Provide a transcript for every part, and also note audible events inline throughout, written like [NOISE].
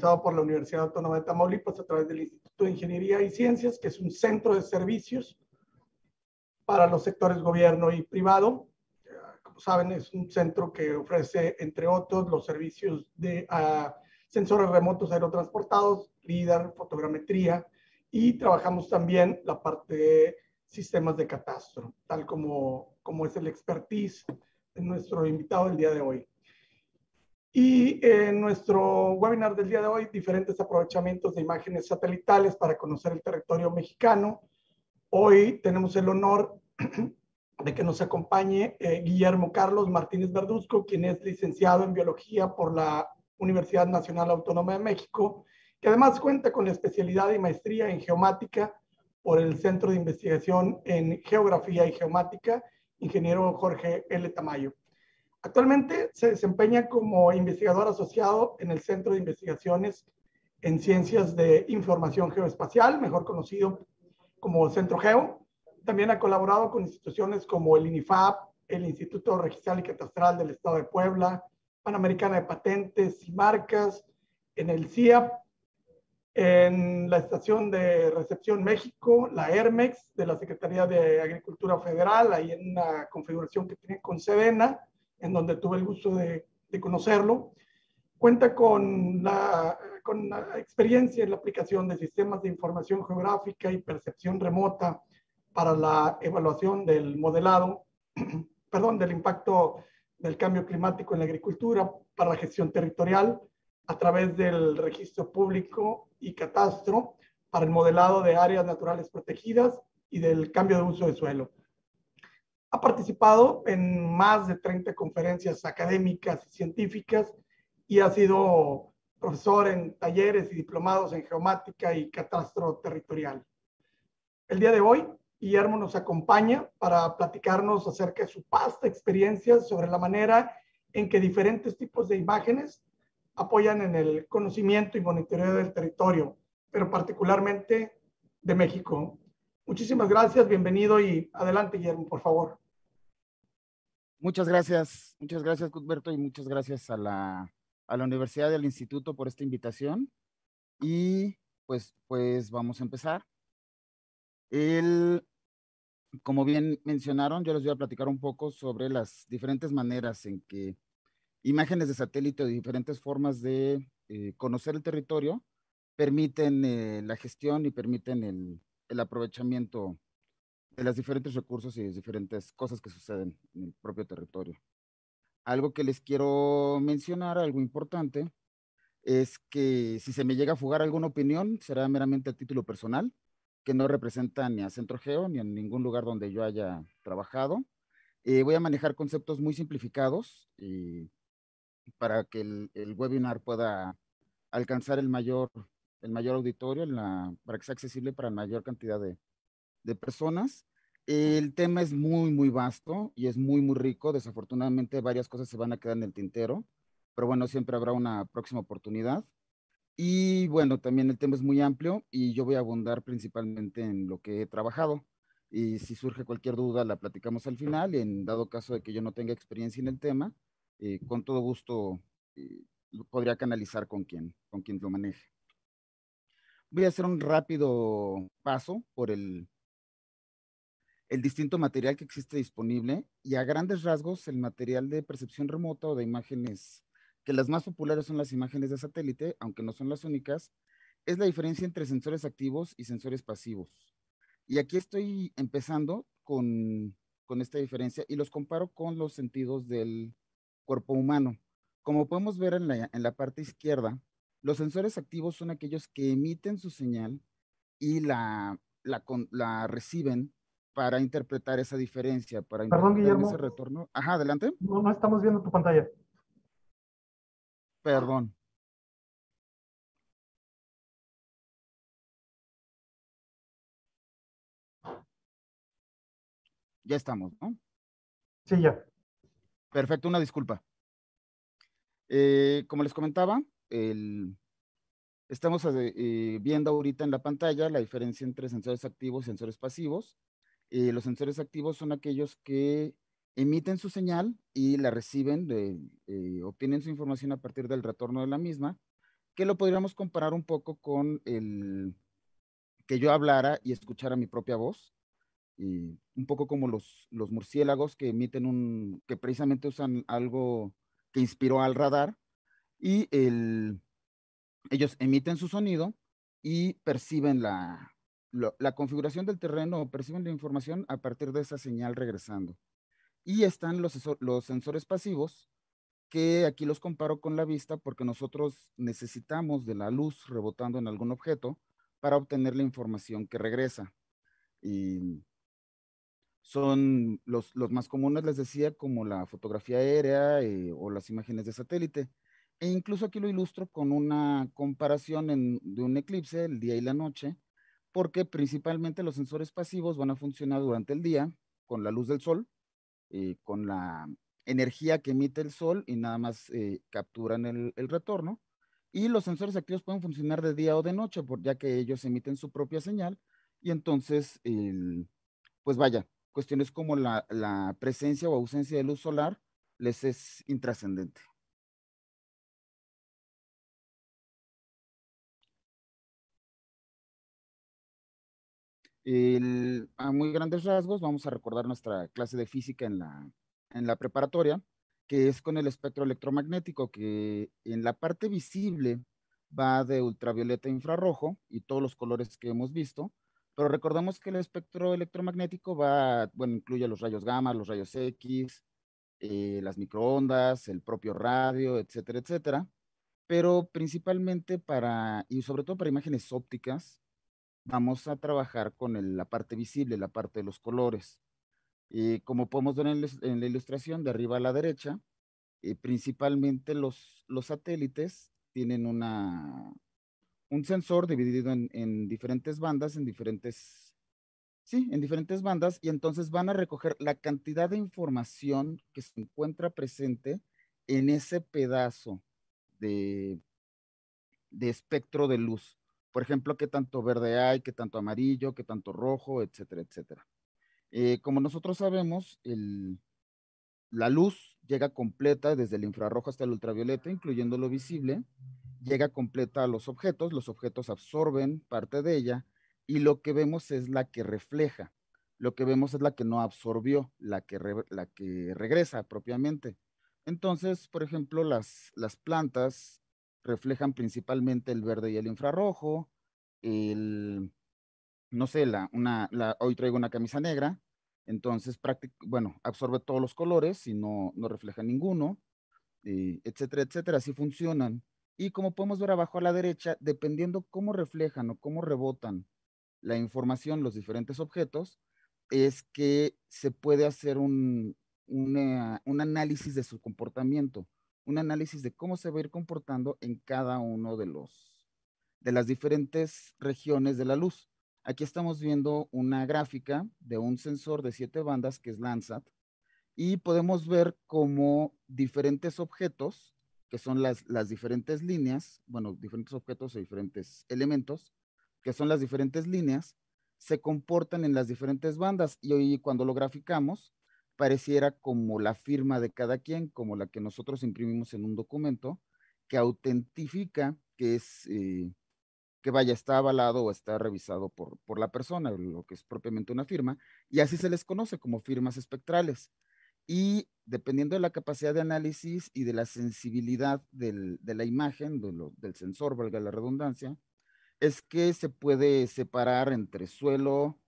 por la Universidad Autónoma de Tamaulipas a través del Instituto de Ingeniería y Ciencias, que es un centro de servicios para los sectores gobierno y privado. Eh, como saben, es un centro que ofrece, entre otros, los servicios de ah, sensores remotos aerotransportados, LIDAR, fotogrametría, y trabajamos también la parte de sistemas de catastro, tal como, como es el expertise de nuestro invitado el día de hoy. Y en eh, nuestro webinar del día de hoy, diferentes aprovechamientos de imágenes satelitales para conocer el territorio mexicano. Hoy tenemos el honor [CLEARS THROAT] de que nos acompañe eh, Guillermo Carlos Martínez Verduzco, quien es licenciado en biología por la Universidad Nacional Autónoma de México, que además cuenta con la especialidad y maestría en geomática por el Centro de Investigación en Geografía y Geomática, ingeniero Jorge L. Tamayo. Actualmente se desempeña como investigador asociado en el Centro de Investigaciones en Ciencias de Información Geoespacial, mejor conocido como Centro Geo. También ha colaborado con instituciones como el INIFAP, el Instituto Registral y Catastral del Estado de Puebla, Panamericana de Patentes y Marcas, en el CIAP, en la Estación de Recepción México, la ERMEX de la Secretaría de Agricultura Federal, ahí en una configuración que tiene con Sedena, en donde tuve el gusto de, conocerlo. Cuenta con con la experiencia en la aplicación de sistemas de información geográfica y percepción remota para la evaluación del modelado, [CLEARS THROAT] perdón, del impacto del cambio climático en la agricultura para la gestión territorial a través del registro público y catastro para el modelado de áreas naturales protegidas y del cambio de uso de suelo. Ha participado en más de 30 conferencias académicas y científicas y ha sido profesor en talleres y diplomados en geomática y catastro territorial. El día de hoy, Guillermo nos acompaña para platicarnos acerca de su vasta experiencia sobre la manera en que diferentes tipos de imágenes apoyan en el conocimiento y monitoreo del territorio, pero particularmente de México. Muchísimas gracias, bienvenido y adelante, Guillermo, por favor. Muchas gracias, muchas gracias, Cuthberto, y muchas gracias a la, a la Universidad del Instituto por esta invitación. Y pues, pues vamos a empezar. El, como bien mencionaron, yo les voy a platicar un poco sobre las diferentes maneras en que imágenes de satélite o diferentes formas de eh, conocer el territorio permiten eh, la gestión y permiten el, el aprovechamiento de los diferentes recursos y de diferentes cosas que suceden en el propio territorio. Algo que les quiero mencionar, algo importante, es que si se me llega a fugar alguna opinión, será meramente a título personal, que no representa ni a Centro Geo ni a ningún lugar donde yo haya trabajado. Eh, voy a manejar conceptos muy simplificados y eh, para que el, el webinar pueda alcanzar el mayor el mayor auditorio, para que sea accesible para la mayor cantidad de, personas. El tema es muy, muy vasto y es muy, muy rico. Desafortunadamente varias cosas se van a quedar en el tintero, pero bueno, siempre habrá una próxima oportunidad. Y bueno, también el tema es muy amplio y yo voy a abundar principalmente en lo que he trabajado. Y si surge cualquier duda, la platicamos al final. en dado caso de que yo no tenga experiencia en el tema, eh, con todo gusto eh, podría canalizar con quien, con quien lo maneje. Voy a hacer un rápido paso por el, el distinto material que existe disponible y a grandes rasgos el material de percepción remota o de imágenes, que las más populares son las imágenes de satélite, aunque no son las únicas, es la diferencia entre sensores activos y sensores pasivos. Y aquí estoy empezando con, con esta diferencia y los comparo con los sentidos del cuerpo humano. Como podemos ver en la, en la parte izquierda, los sensores activos son aquellos que emiten su señal y la, la, reciben para interpretar esa diferencia, para Perdón, interpretar ese retorno. Ajá, adelante. No, no estamos viendo tu pantalla. Perdón. Ya estamos, ¿no? Sí, ya. Perfecto, una disculpa. Eh, como les comentaba, estamos eh, eh, viendo ahorita en la pantalla la diferencia entre sensores activos y sensores pasivos. Eh, los sensores activos son aquellos que emiten su señal y la reciben, obtienen su información a partir del retorno de la misma, que lo podríamos comparar un poco con el que yo hablara y escuchara mi propia voz, y un poco como los, los murciélagos que emiten un, que precisamente usan algo que inspiró al radar y ellos emiten su sonido y perciben la, configuración del terreno o perciben la información a partir de esa señal regresando. Y están los, sensores pasivos, que aquí los comparo con la vista porque nosotros necesitamos de la luz rebotando en algún objeto para obtener la información que regresa. Y son los, más comunes, les decía, como la fotografía aérea eh, o las imágenes de satélite. E incluso aquí lo ilustro con una comparación de un eclipse, el día y la noche, porque principalmente los sensores pasivos van a funcionar durante el día con la luz del sol, con la energía que emite el sol y nada más eh, capturan el, retorno. Y los sensores activos pueden funcionar de día o de noche, ya que ellos emiten su propia señal. Y entonces, pues vaya, cuestiones como la presencia o ausencia de luz solar les es intrascendente. a muy grandes rasgos vamos a recordar nuestra clase de física en la, en la preparatoria, que es con el espectro electromagnético, que en la parte visible va de ultravioleta a infrarrojo y todos los colores que hemos visto, pero recordemos que el espectro electromagnético va, bueno, incluye los rayos gamma, los rayos X, eh, las microondas, el propio radio, etcétera, etcétera, pero principalmente para, y sobre todo para imágenes ópticas, vamos a trabajar con la parte visible, la parte de los colores. y como podemos ver en, la ilustración de arriba a la derecha, eh, principalmente los, satélites tienen un sensor dividido en, diferentes bandas, en diferentes, sí, en diferentes bandas, y entonces van a recoger la cantidad de información que se encuentra presente en ese pedazo de espectro de luz por ejemplo, qué tanto verde hay, qué tanto amarillo, qué tanto rojo, etcétera, etcétera. Eh, como nosotros sabemos, la luz llega completa desde el infrarrojo hasta el ultravioleta, incluyendo lo visible, llega completa a los objetos, los objetos absorben parte de ella y lo que vemos es la que refleja, lo que vemos es la que no absorbió, la que, regresa propiamente. Entonces, por ejemplo, las plantas reflejan principalmente el verde y el infrarrojo, el, no sé, la, hoy traigo una camisa negra, entonces, bueno, absorbe todos los colores y no, refleja ninguno, etcétera, etcétera, así funcionan. Y como podemos ver abajo a la derecha, dependiendo cómo reflejan o cómo rebotan la información los diferentes objetos, es que se puede hacer un análisis de su comportamiento un análisis de cómo se va a ir comportando en cada uno de los de las diferentes regiones de la luz. Aquí estamos viendo una gráfica de un sensor de siete bandas que es Landsat y podemos ver cómo diferentes objetos, que son las, las diferentes líneas, bueno, diferentes objetos o diferentes elementos, que son las diferentes líneas, se comportan en las diferentes bandas y hoy cuando lo graficamos, pareciera como la firma de cada quien, como la que nosotros imprimimos en un documento, que autentifica que es, eh, que vaya, está avalado o está revisado por, la persona, lo que es propiamente una firma, y así se les conoce como firmas espectrales. Y dependiendo de la capacidad de análisis y de la sensibilidad de la imagen, del sensor, valga la redundancia, es que se puede separar entre suelo,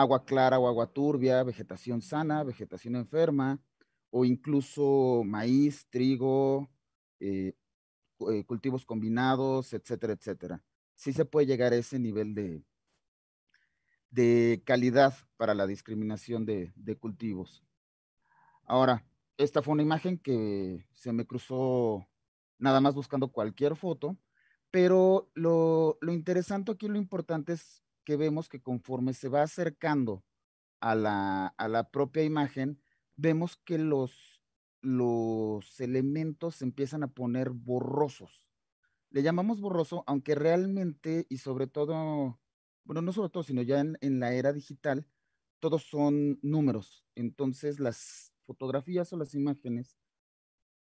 agua clara o agua turbia, vegetación sana, vegetación enferma, o incluso maíz, trigo, eh, eh, cultivos combinados, etcétera, etcétera. Sí se puede llegar a ese nivel de, de calidad para la discriminación de, cultivos. Ahora, esta fue una imagen que se me cruzó nada más buscando cualquier foto, pero lo, lo interesante aquí, lo importante es que vemos que conforme se va acercando a la, propia imagen, vemos que los, los elementos se empiezan a poner borrosos. Le llamamos borroso, aunque realmente y sobre todo, bueno, no sobre todo, sino ya en, en la era digital, todos son números. Entonces las fotografías o las imágenes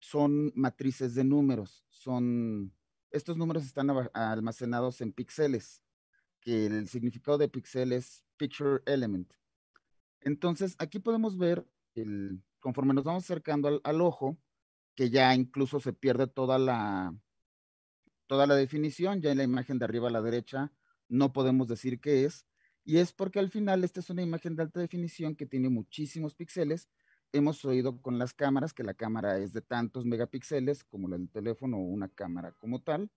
son matrices de números, son, estos números están almacenados en píxeles que el significado de pixel es picture element. Entonces, aquí podemos ver, conforme nos vamos acercando al, ojo, que ya incluso se pierde toda la, toda la definición, ya en la imagen de arriba a la derecha no podemos decir qué es, y es porque al final esta es una imagen de alta definición que tiene muchísimos píxeles. Hemos oído con las cámaras que la cámara es de tantos megapíxeles como la del teléfono o una cámara como tal.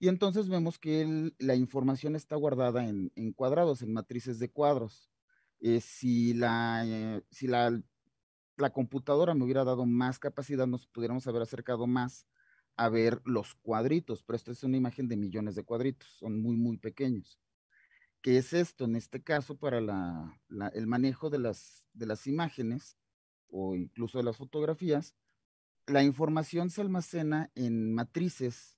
Y entonces vemos que la información está guardada en, cuadrados, en matrices de cuadros. Eh, si la, eh, si la, computadora me hubiera dado más capacidad, nos pudiéramos haber acercado más a ver los cuadritos, pero esta es una imagen de millones de cuadritos, son muy, muy pequeños. ¿Qué es esto? En este caso, para el manejo de las, de las imágenes o incluso de las fotografías, la información se almacena en matrices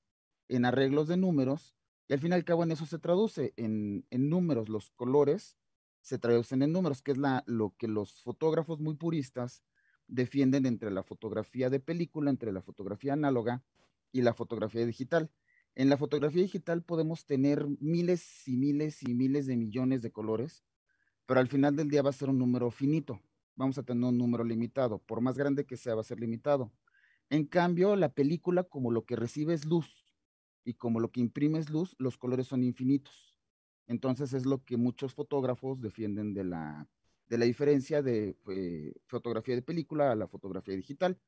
en arreglos de números, y al fin y al cabo en eso se traduce, en, en números, los colores se traducen en números, que es la, lo que los fotógrafos muy puristas defienden entre la fotografía de película, entre la fotografía análoga y la fotografía digital. En la fotografía digital podemos tener miles y miles y miles de millones de colores, pero al final del día va a ser un número finito, vamos a tener un número limitado, por más grande que sea va a ser limitado. En cambio, la película como lo que recibe es luz, y como lo que imprime es luz, los colores son infinitos. Entonces es lo que muchos fotógrafos defienden de la, diferencia de eh, fotografía de película a la fotografía digital.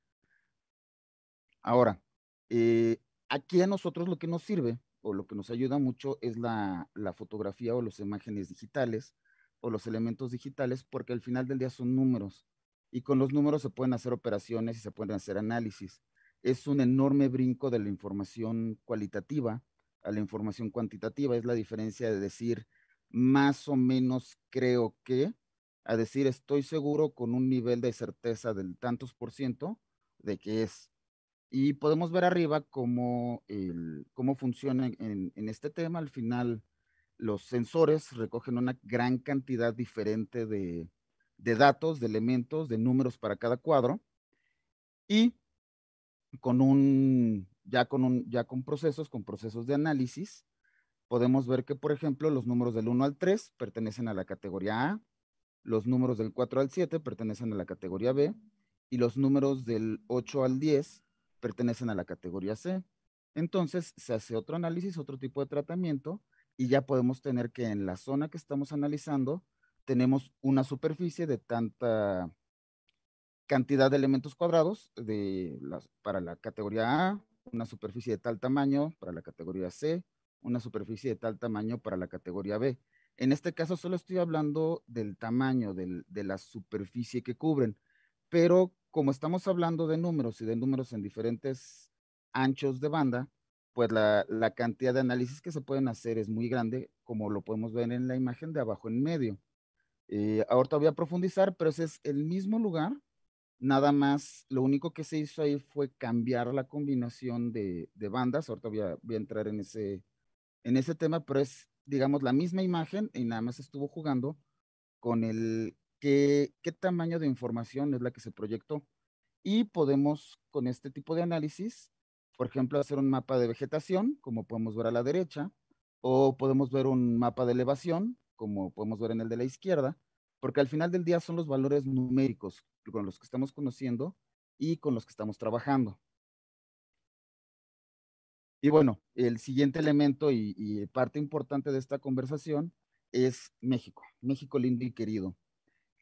Ahora, eh, aquí a nosotros lo que nos sirve o lo que nos ayuda mucho es la, la fotografía o las imágenes digitales o los elementos digitales porque al final del día son números y con los números se pueden hacer operaciones y se pueden hacer análisis es un enorme brinco de la información cualitativa a la información cuantitativa. Es la diferencia de decir más o menos creo que a decir estoy seguro con un nivel de certeza del tantos por ciento de que es. Y podemos ver arriba cómo, cómo funciona en, este tema. Al final, los sensores recogen una gran cantidad diferente de, de datos, de elementos, de números para cada cuadro. Y con un, ya con un, ya con procesos, con procesos de análisis, podemos ver que, por ejemplo, los números del 1 al 3 pertenecen a la categoría A, los números del 4 al 7 pertenecen a la categoría B y los números del 8 al 10 pertenecen a la categoría C. Entonces se hace otro análisis, otro tipo de tratamiento y ya podemos tener que en la zona que estamos analizando tenemos una superficie de tanta cantidad de elementos cuadrados de las, para la categoría A, una superficie de tal tamaño para la categoría C, una superficie de tal tamaño para la categoría B. En este caso solo estoy hablando del tamaño de la superficie que cubren, pero como estamos hablando de números y de números en diferentes anchos de banda, pues la, cantidad de análisis que se pueden hacer es muy grande, como lo podemos ver en la imagen de abajo en medio. Eh, ahorita voy a profundizar, pero ese es el mismo lugar Nada más, lo único que se hizo ahí fue cambiar la combinación de, bandas. Ahorita voy a, voy a, entrar en ese, en ese tema, pero es, digamos, la misma imagen y nada más estuvo jugando con el qué, qué tamaño de información es la que se proyectó. Y podemos, con este tipo de análisis, por ejemplo, hacer un mapa de vegetación, como podemos ver a la derecha, o podemos ver un mapa de elevación, como podemos ver en el de la izquierda, porque al final del día son los valores numéricos con los que estamos conociendo y con los que estamos trabajando. Y bueno, el siguiente elemento y, parte importante de esta conversación es México, México lindo y querido,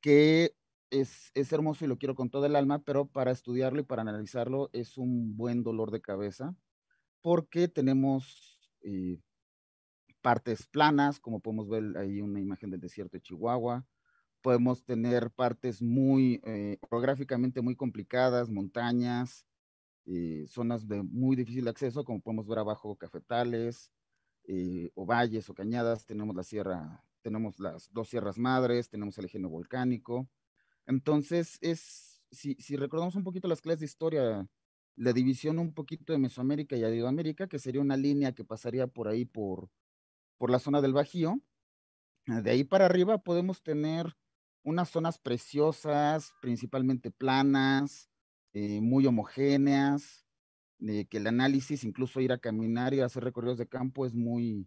que es, hermoso y lo quiero con todo el alma, pero para estudiarlo y para analizarlo es un buen dolor de cabeza, porque tenemos eh, partes planas, como podemos ver ahí una imagen del desierto de Chihuahua, podemos tener partes muy eh, geográficamente muy complicadas, montañas, eh, zonas de muy difícil acceso, como podemos ver abajo, cafetales, eh, o valles o cañadas, tenemos la sierra, tenemos las dos sierras madres, tenemos el eje volcánico. Entonces, es, si, si recordamos un poquito las clases de historia, la división un poquito de Mesoamérica y Adidoamérica, que sería una línea que pasaría por ahí, por, por la zona del Bajío, de ahí para arriba podemos tener unas zonas preciosas, principalmente planas, eh, muy homogéneas, que el análisis, incluso ir a caminar y hacer recorridos de campo es muy,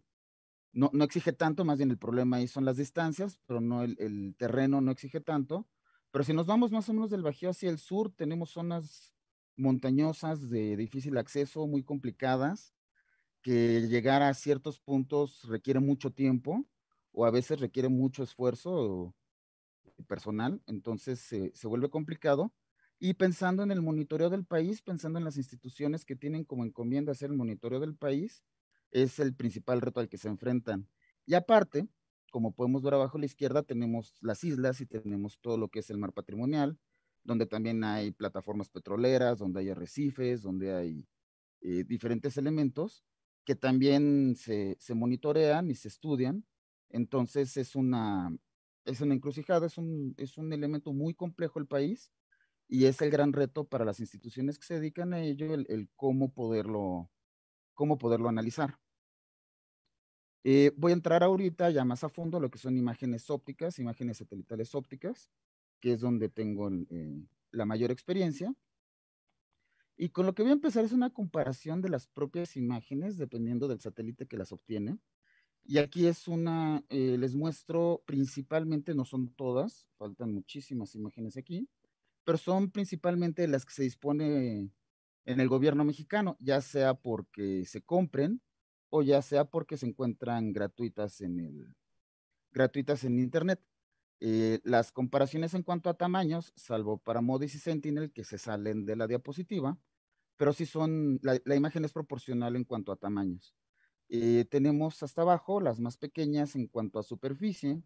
no, exige tanto, más bien el problema ahí son las distancias, pero no el, terreno no exige tanto. Pero si nos vamos más o menos del Bajío hacia el sur, tenemos zonas montañosas de difícil acceso, muy complicadas, que llegar a ciertos puntos requiere mucho tiempo o a veces requiere mucho esfuerzo. O, personal, entonces se vuelve complicado. Y pensando en el monitoreo del país, pensando en las instituciones que tienen como encomienda hacer el monitoreo del país, es el principal reto al que se enfrentan. Y aparte, como podemos ver abajo a la izquierda, tenemos las islas y tenemos todo lo que es el mar patrimonial, donde también hay plataformas petroleras, donde hay arrecifes, donde hay eh, diferentes elementos que también se, se monitorean y se estudian. Entonces es una, es una encrucijada, es un, elemento muy complejo el país y es el gran reto para las instituciones que se dedican a ello el, cómo, poderlo, cómo poderlo analizar. Eh, voy a entrar ahorita ya más a fondo lo que son imágenes ópticas, imágenes satelitales ópticas, que es donde tengo eh, la mayor experiencia. Y con lo que voy a empezar es una comparación de las propias imágenes, dependiendo del satélite que las obtiene. Y aquí es una, eh, les muestro principalmente, no son todas, faltan muchísimas imágenes aquí, pero son principalmente las que se dispone en el gobierno mexicano, ya sea porque se compren o ya sea porque se encuentran gratuitas en el gratuitas en internet. Eh, las comparaciones en cuanto a tamaños, salvo para Modis y Sentinel, que se salen de la diapositiva, pero sí son, la imagen es proporcional en cuanto a tamaños. Eh, tenemos hasta abajo las más pequeñas en cuanto a superficie,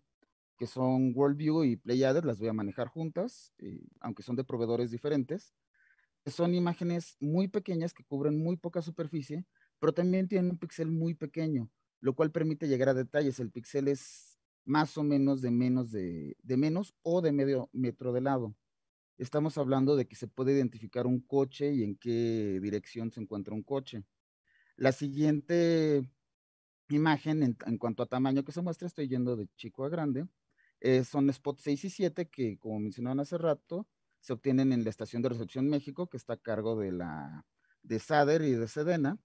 que son Worldview y Pleiades las voy a manejar juntas, eh, aunque son de proveedores diferentes. Son imágenes muy pequeñas que cubren muy poca superficie, pero también tienen un píxel muy pequeño, lo cual permite llegar a detalles. El píxel es más o menos de menos de menos o de medio metro de lado. Estamos hablando de que se puede identificar un coche y en qué dirección se encuentra un coche. La siguiente imagen en, cuanto a tamaño que se muestra, estoy yendo de chico a grande, eh, son Spot 6 y 7 que, como mencionaban hace rato, se obtienen en la Estación de Recepción México, que está a cargo de la de SADER y de SEDENA,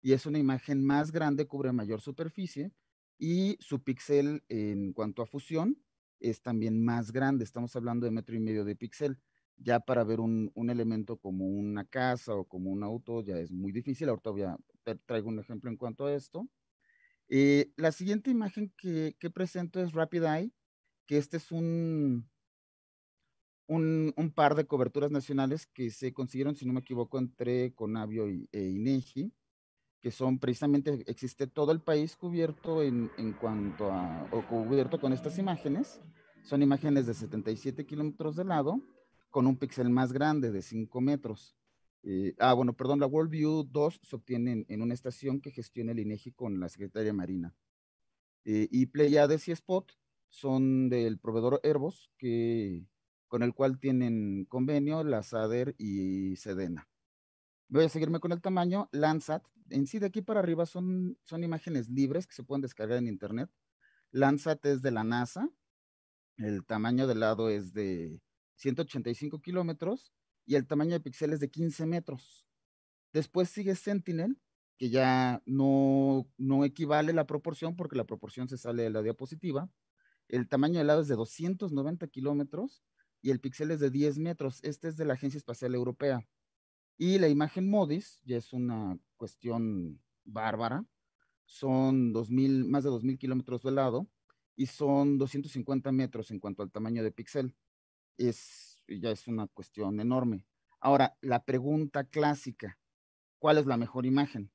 y es una imagen más grande, cubre mayor superficie, y su píxel en cuanto a fusión es también más grande, estamos hablando de metro y medio de píxel ya para ver un, elemento como una casa o como un auto ya es muy difícil. Ahorita voy a, traigo un ejemplo en cuanto a esto. Eh, la siguiente imagen que, presento es Rapid Eye, que este es un, un, par de coberturas nacionales que se consiguieron, si no me equivoco, entre Conavio y, e INEGI, que son precisamente, existe todo el país cubierto en, cuanto a, cubierto con estas imágenes. Son imágenes de 77 kilómetros de lado con un píxel más grande de 5 metros. Eh, ah, bueno, perdón, la WorldView 2 se obtiene en, una estación que gestiona el INEGI e con la Secretaría Marina. Eh, y Pleiades y Spot son del proveedor Airbus, que, con el cual tienen convenio la SADER y SEDENA. Voy a seguirme con el tamaño. Landsat, en sí de aquí para arriba son, son imágenes libres que se pueden descargar en internet. Landsat es de la NASA. El tamaño del lado es de 185 kilómetros, y el tamaño de píxeles de 15 metros. Después sigue Sentinel, que ya no, equivale la proporción porque la proporción se sale de la diapositiva. El tamaño del lado es de 290 kilómetros y el píxel es de 10 metros. Este es de la Agencia Espacial Europea. Y la imagen MODIS ya es una cuestión bárbara. Son 2000, más de 2.000 kilómetros de lado y son 250 metros en cuanto al tamaño de píxel es, ya es una cuestión enorme. Ahora, la pregunta clásica, ¿cuál es la mejor imagen?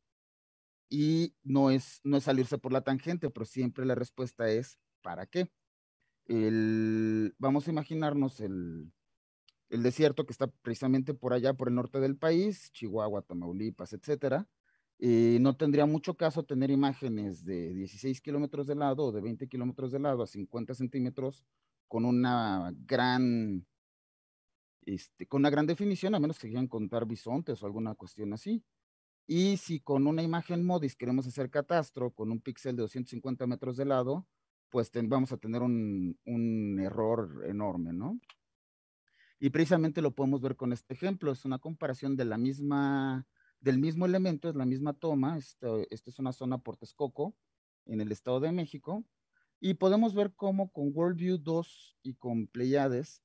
Y no es, no es salirse por la tangente, pero siempre la respuesta es, ¿para qué? vamos a imaginarnos el, desierto que está precisamente por allá, por el norte del país, Chihuahua, Tamaulipas, etcétera, y no tendría mucho caso tener imágenes de 16 kilómetros de lado de 20 kilómetros de lado a 50 centímetros con una gran, este, con una gran definición, a menos que quieran contar bisontes o alguna cuestión así. Y si con una imagen MODIS queremos hacer catastro con un píxel de 250 metros de lado, pues vamos a tener un, un error enorme, ¿no? Y precisamente lo podemos ver con este ejemplo, es una comparación de la misma, del mismo elemento, es la misma toma, este, esta es una zona por Texcoco, en el Estado de México, y podemos ver cómo con Worldview 2 y con Pleiades,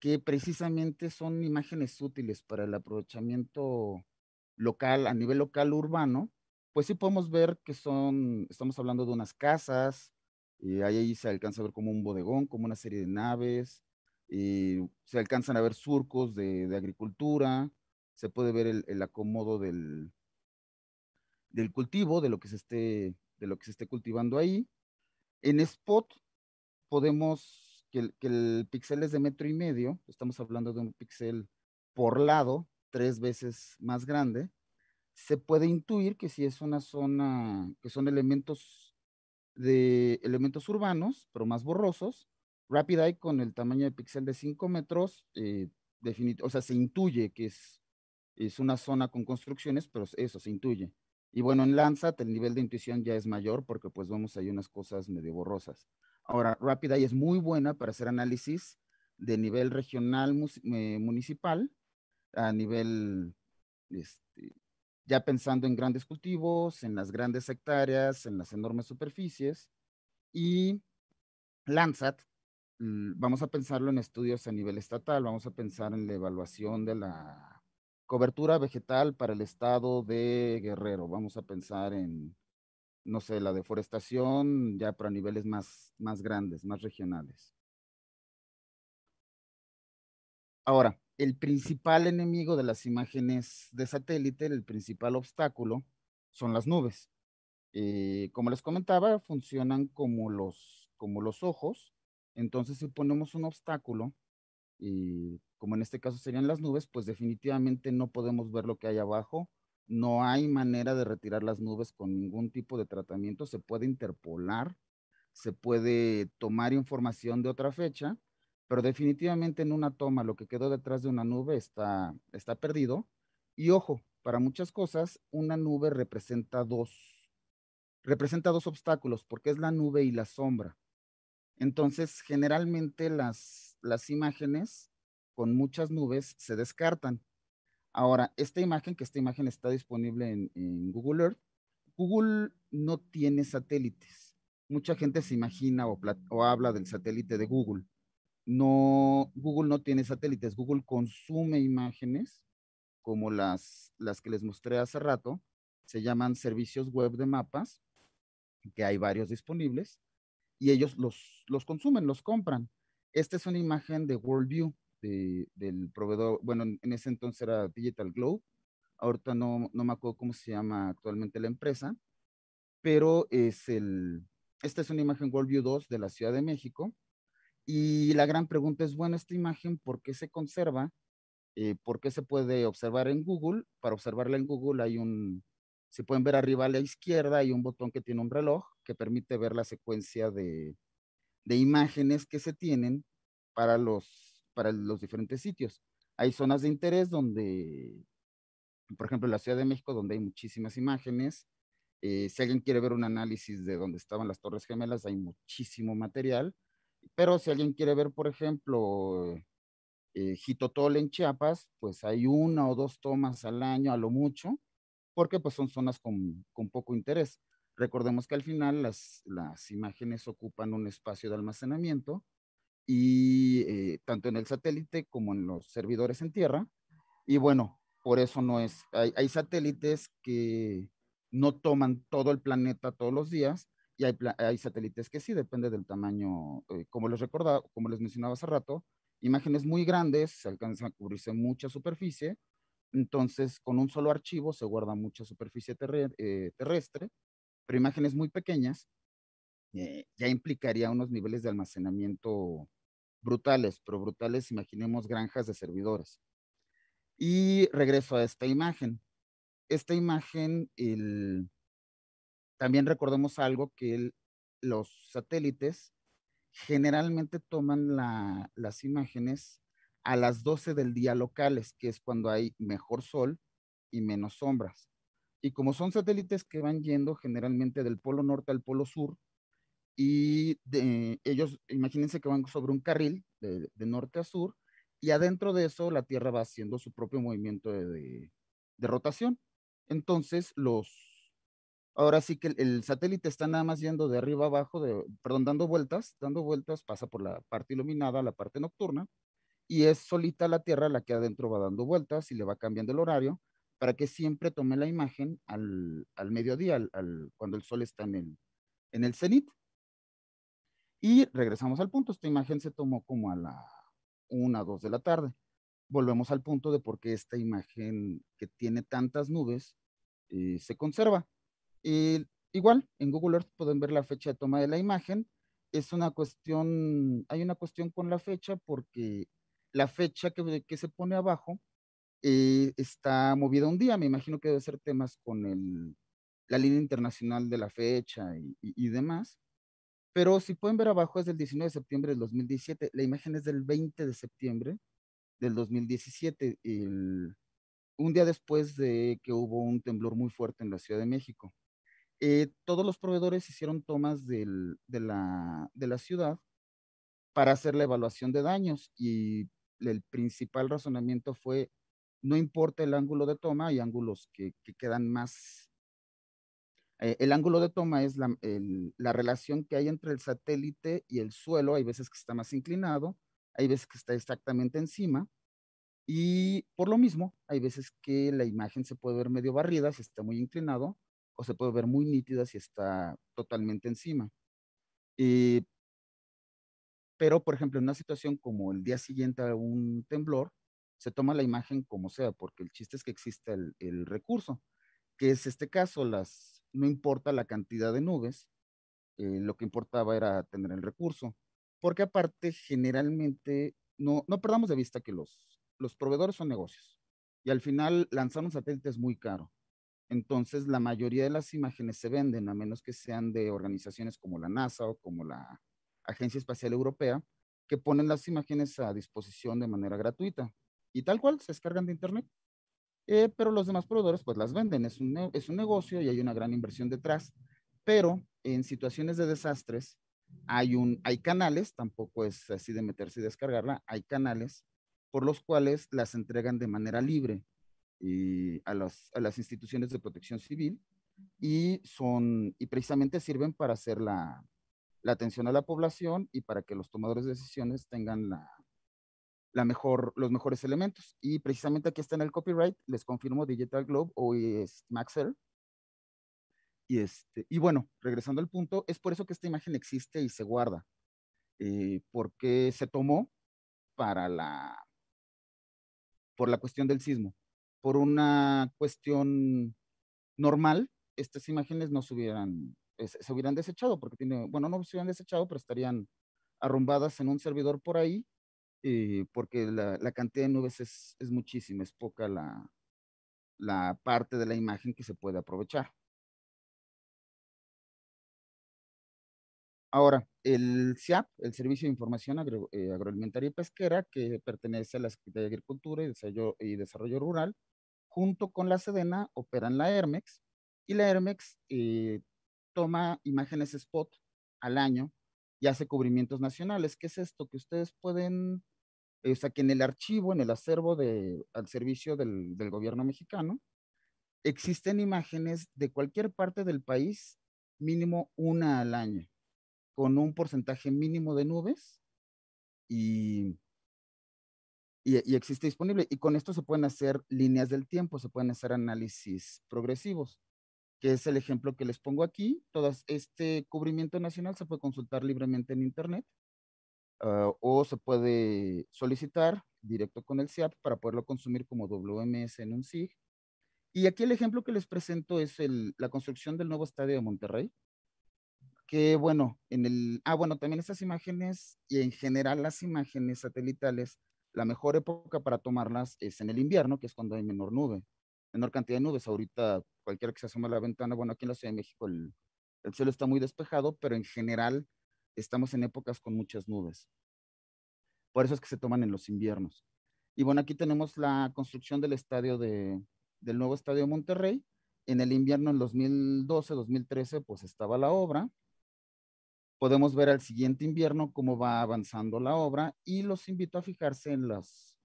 que precisamente son imágenes útiles para el aprovechamiento local, a nivel local urbano, pues sí podemos ver que son, estamos hablando de unas casas, y ahí se alcanza a ver como un bodegón, como una serie de naves, y se alcanzan a ver surcos de, agricultura, se puede ver el, acomodo del, del cultivo, de lo que se esté, de lo que se esté cultivando ahí. En spot podemos, que el, que píxel es de metro y medio, estamos hablando de un píxel por lado, tres veces más grande, se puede intuir que si es una zona, que son elementos de elementos urbanos, pero más borrosos, Rapid Eye con el tamaño de píxel de 5 metros, eh, o sea, se intuye que es, es una zona con construcciones, pero eso se intuye. Y bueno, en Landsat el nivel de intuición ya es mayor porque pues vemos ahí unas cosas medio borrosas. Ahora, RapidEye es muy buena para hacer análisis de nivel regional eh, municipal a nivel, este, ya pensando en grandes cultivos, en las grandes hectáreas, en las enormes superficies. Y Landsat, vamos a pensarlo en estudios a nivel estatal, vamos a pensar en la evaluación de la cobertura vegetal para el estado de Guerrero. Vamos a pensar en, no sé, la deforestación ya para niveles más, grandes, más regionales. Ahora, el principal enemigo de las imágenes de satélite, el principal obstáculo, son las nubes. Eh, como les comentaba, funcionan como los, como los ojos. Entonces, si ponemos un obstáculo, y como en este caso serían las nubes, pues definitivamente no podemos ver lo que hay abajo. No hay manera de retirar las nubes con ningún tipo de tratamiento. Se puede interpolar, se puede tomar información de otra fecha, pero definitivamente en una toma lo que quedó detrás de una nube está, está perdido. Y ojo, para muchas cosas, una nube representa dos, representa dos obstáculos, porque es la nube y la sombra. Entonces, generalmente las, las imágenes con muchas nubes se descartan. Ahora, esta imagen, que esta imagen está disponible en, Google Earth, Google no tiene satélites. Mucha gente se imagina o, habla del satélite de Google. No, Google no tiene satélites. Google consume imágenes como las, las que les mostré hace rato. Se llaman servicios web de mapas, que hay varios disponibles, y ellos los, los consumen, los compran. Esta es una imagen de Worldview, de, del proveedor, bueno, en ese entonces era Digital Globe, ahorita no, no me acuerdo cómo se llama actualmente la empresa, pero es el, esta es una imagen Worldview 2 de la Ciudad de México, y la gran pregunta es, bueno, esta imagen, ¿por qué se conserva? Eh, ¿Por qué se puede observar en Google? Para observarla en Google hay un, si pueden ver arriba a la izquierda, hay un botón que tiene un reloj que permite ver la secuencia de, de imágenes que se tienen para los, para los diferentes sitios. Hay zonas de interés donde, por ejemplo, la Ciudad de México, donde hay muchísimas imágenes. Eh, si alguien quiere ver un análisis de donde estaban las Torres Gemelas, hay muchísimo material. Pero si alguien quiere ver, por ejemplo, eh, en Chiapas, pues hay una o dos tomas al año a lo mucho, porque pues son zonas con, con poco interés. Recordemos que al final las, las imágenes ocupan un espacio de almacenamiento y eh, tanto en el satélite como en los servidores en tierra. Y bueno, por eso no es, hay, satélites que no toman todo el planeta todos los días y hay, satélites que sí, depende del tamaño, eh, como les recordaba, como les mencionaba hace rato, imágenes muy grandes, se alcanzan a cubrirse mucha superficie, entonces con un solo archivo se guarda mucha superficie eh, terrestre pero imágenes muy pequeñas eh, ya implicaría unos niveles de almacenamiento brutales, pero brutales, imaginemos granjas de servidores. Y regreso a esta imagen. Esta imagen, también recordemos algo que los satélites generalmente toman las imágenes a las 12 del día locales, que es cuando hay mejor sol y menos sombras. Y como son satélites que van yendo generalmente del polo norte al polo sur, y ellos, imagínense que van sobre un carril de, norte a sur, y adentro de eso la Tierra va haciendo su propio movimiento de, rotación. Entonces, los, ahora sí que el, satélite está nada más yendo de arriba abajo, de, perdón, dando vueltas, dando vueltas, pasa por la parte iluminada, la parte nocturna, y es solita la Tierra la que adentro va dando vueltas y le va cambiando el horario para que siempre tome la imagen al, al mediodía, al, cuando el sol está en el, en el cenit. Y regresamos al punto, esta imagen se tomó como a la una o 2 de la tarde. Volvemos al punto de por qué esta imagen que tiene tantas nubes eh, se conserva. igual, en Google Earth pueden ver la fecha de toma de la imagen. Es una cuestión, hay una cuestión con la fecha porque la fecha que, que se pone abajo eh, está movida un día. Me imagino que debe ser temas con la línea internacional de la fecha y, demás. Pero si pueden ver abajo es del 19 de septiembre del 2017. La imagen es del 20 de septiembre del 2017, un día después de que hubo un temblor muy fuerte en la Ciudad de México. Eh, todos los proveedores hicieron tomas de, de la ciudad para hacer la evaluación de daños y el principal razonamiento fue no importa el ángulo de toma, hay ángulos que, quedan más... Eh, el ángulo de toma es la, relación que hay entre el satélite y el suelo, hay veces que está más inclinado, hay veces que está exactamente encima, y por lo mismo, hay veces que la imagen se puede ver medio barrida si está muy inclinado, o se puede ver muy nítida si está totalmente encima. y eh, pero, por ejemplo, en una situación como el día siguiente a un temblor, se toma la imagen como sea, porque el chiste es que existe el, recurso, que es este caso, las, no importa la cantidad de nubes, eh, lo que importaba era tener el recurso, porque aparte generalmente, no, no perdamos de vista que los, los proveedores son negocios, y al final lanzar un satélite es muy caro. Entonces, la mayoría de las imágenes se venden, a menos que sean de organizaciones como la NASA o como la Agencia Espacial Europea, que ponen las imágenes a disposición de manera gratuita y tal cual se descargan de internet. Eh, pero los demás proveedores pues las venden, es un, es un negocio y hay una gran inversión detrás, pero en situaciones de desastres hay, un, hay canales, tampoco es así de meterse y descargarla, hay canales por los cuales las entregan de manera libre y a, las, a las instituciones de protección civil y, son, y precisamente sirven para hacer la, la atención a la población y para que los tomadores de decisiones tengan la, mejor, los mejores elementos. Y precisamente aquí está en el copyright, les confirmo Digital Globe o es Maxer. Y, este, y bueno, regresando al punto, es por eso que esta imagen existe y se guarda, eh, porque se tomó para la, por la cuestión del sismo. Por una cuestión normal, estas imágenes no se hubieran, eh, se hubieran desechado, porque tiene, bueno, no se hubieran desechado, pero estarían arrumbadas en un servidor por ahí eh, porque la, cantidad de nubes es, muchísima, es poca la, la parte de la imagen que se puede aprovechar. Ahora, el SIAP, el Servicio de Información eh, Agroalimentaria y Pesquera, que pertenece a la Secretaría de Agricultura y Desarrollo, y Rural, junto con la SEDENA, operan la ERMEX, y la ERMEX eh, toma imágenes spot al año y hace cubrimientos nacionales. ¿Qué es esto? Que ustedes pueden o sea, que en el archivo, en el acervo de, al servicio del, gobierno mexicano, existen imágenes de cualquier parte del país, mínimo una al año, con un porcentaje mínimo de nubes y, y, existe disponible. Y con esto se pueden hacer líneas del tiempo, se pueden hacer análisis progresivos, que es el ejemplo que les pongo aquí. Todo este cubrimiento nacional se puede consultar libremente en Internet Ah, o se puede solicitar directo con el SIAP para poderlo consumir como WMS en un SIG. Y aquí el ejemplo que les presento es la construcción del nuevo estadio de Monterrey, que bueno, en el, ah bueno, también estas imágenes y en general las imágenes satelitales, la mejor época para tomarlas es en el invierno, que es cuando hay menor nube, menor cantidad de nubes. Ahorita cualquiera que se asome a la ventana, bueno, aquí en la Ciudad de México el cielo está muy despejado, pero en general estamos en épocas con muchas nubes. Por eso es que se toman en los inviernos. Y bueno, aquí tenemos la construcción del estadio del nuevo estadio Monterrey. En el invierno, en 2012, 2013, pues estaba la obra. Podemos ver al siguiente invierno cómo va avanzando la obra y los invito a fijarse en las,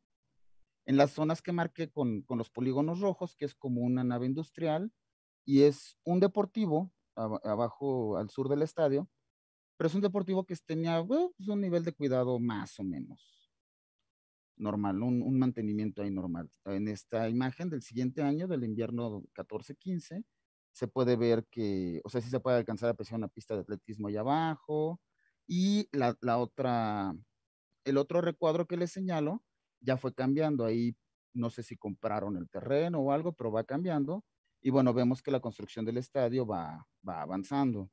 en las zonas que marqué con, los polígonos rojos, que es como una nave industrial y es un deportivo abajo al sur del estadio pero es un deportivo que tenía pues, un nivel de cuidado más o menos normal, un, mantenimiento ahí normal. En esta imagen del siguiente año, del invierno 14-15, se puede ver que, o sea, sí se puede alcanzar a pesar una pista de atletismo ahí abajo, y la, otra, el otro recuadro que les señalo, ya fue cambiando, ahí no sé si compraron el terreno o algo, pero va cambiando, y bueno, vemos que la construcción del estadio va, va avanzando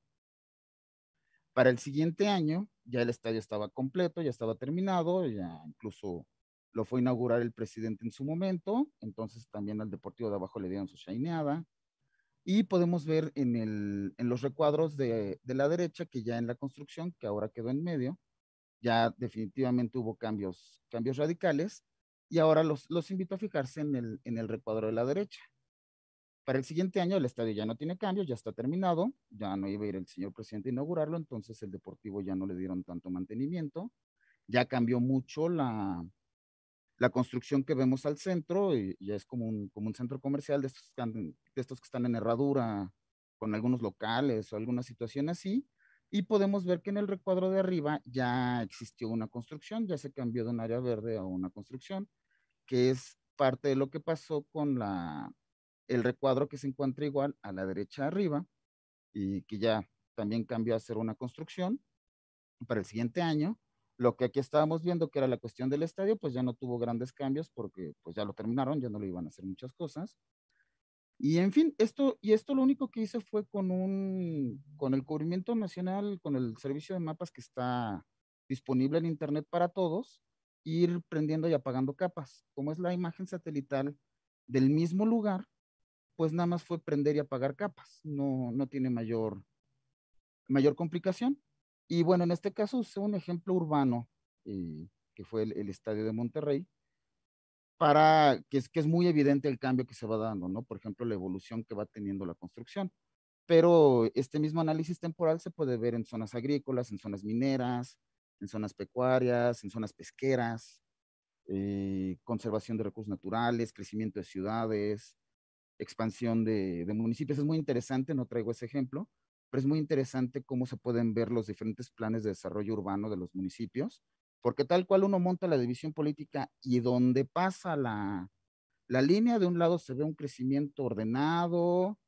para el siguiente año ya el estadio estaba completo, ya estaba terminado, ya incluso lo fue a inaugurar el presidente en su momento, entonces también al Deportivo de abajo le dieron su shineada. Y podemos ver en, el, en los recuadros de, de, la derecha que ya en la construcción, que ahora quedó en medio, ya definitivamente hubo cambios, cambios radicales. Y ahora los, los invito a fijarse en el, en el recuadro de la derecha. Para el siguiente año el estadio ya no tiene cambios, ya está terminado, ya no iba a ir el señor presidente a inaugurarlo, entonces el Deportivo ya no le dieron tanto mantenimiento, ya cambió mucho la, la construcción que vemos al centro, eh, ya es como un, como un centro comercial de estos, de estos que están en herradura, con algunos locales o alguna situación así, y podemos ver que en el recuadro de arriba ya existió una construcción, ya se cambió de un área verde a una construcción, que es parte de lo que pasó con la el recuadro que se encuentra igual a la derecha arriba y que ya también cambió a ser una construcción para el siguiente año. Lo que aquí estábamos viendo, que era la cuestión del estadio, pues ya no tuvo grandes cambios porque pues ya lo terminaron, ya no lo iban a hacer muchas cosas. Y en fin, esto, y esto lo único que hice fue con un, con el cubrimiento nacional, con el servicio de mapas que está disponible en internet para todos, ir prendiendo y apagando capas. Como es la imagen satelital del mismo lugar, pues nada más fue prender y apagar capas, no, no tiene mayor, mayor complicación. Y bueno, en este caso usé un ejemplo urbano, eh, que fue el, estadio de Monterrey, para que es, que es muy evidente el cambio que se va dando, ¿no? Por ejemplo, la evolución que va teniendo la construcción. Pero este mismo análisis temporal se puede ver en zonas agrícolas, en zonas mineras, en zonas pecuarias, en zonas pesqueras, eh, conservación de recursos naturales, crecimiento de ciudades, expansión de, municipios. Es muy interesante, no traigo ese ejemplo, pero es muy interesante cómo se pueden ver los diferentes planes de desarrollo urbano de los municipios, porque tal cual uno monta la división política y donde pasa la, la línea, de un lado se ve un crecimiento ordenado,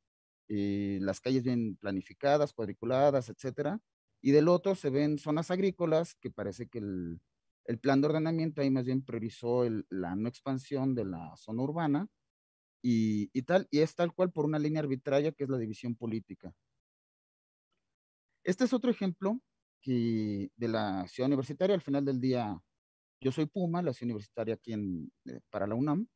eh, las calles bien planificadas, cuadriculadas, etcétera, y del otro se ven zonas agrícolas que parece que el, plan de ordenamiento ahí más bien priorizó la no expansión de la zona urbana y, tal, y es tal cual por una línea arbitraria que es la división política. Este es otro ejemplo que de la ciudad universitaria. Al final del día, yo soy Puma, la ciudad universitaria aquí eh, para la UNAM,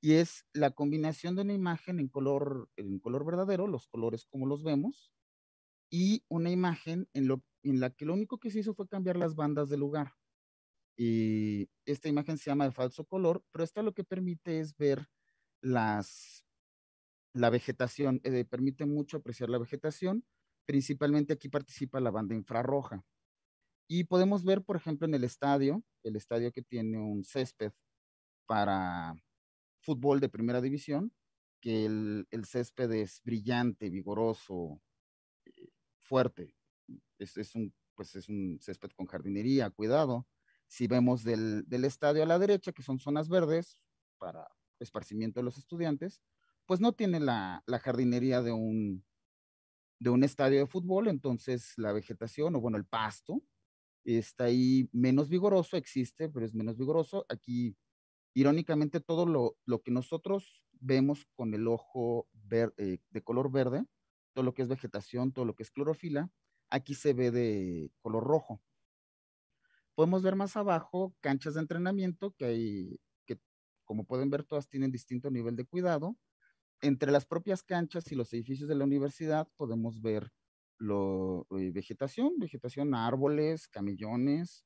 y es la combinación de una imagen en color, en color verdadero, los colores como los vemos, y una imagen en, en la que lo único que se hizo fue cambiar las bandas de lugar. Y esta imagen se llama de falso color, pero esta lo que permite es ver las, la vegetación, eh, permite mucho apreciar la vegetación, principalmente aquí participa la banda infrarroja. Y podemos ver, por ejemplo, en el estadio, el estadio que tiene un césped para fútbol de primera división, que el, césped es brillante, vigoroso, eh, fuerte. Es, es, un, pues es un césped con jardinería, cuidado. Si vemos del, del estadio a la derecha, que son zonas verdes para esparcimiento de los estudiantes, pues no tiene la, la jardinería de un, de un estadio de fútbol, entonces la vegetación o bueno, el pasto está ahí menos vigoroso, existe, pero es menos vigoroso. Aquí, irónicamente, todo lo, que nosotros vemos con el ojo eh, de color verde, todo lo que es vegetación, todo lo que es clorofila, aquí se ve de color rojo. Podemos ver más abajo canchas de entrenamiento que hay como pueden ver, todas tienen distinto nivel de cuidado. Entre las propias canchas y los edificios de la universidad podemos ver lo, eh, vegetación, vegetación, árboles, camillones,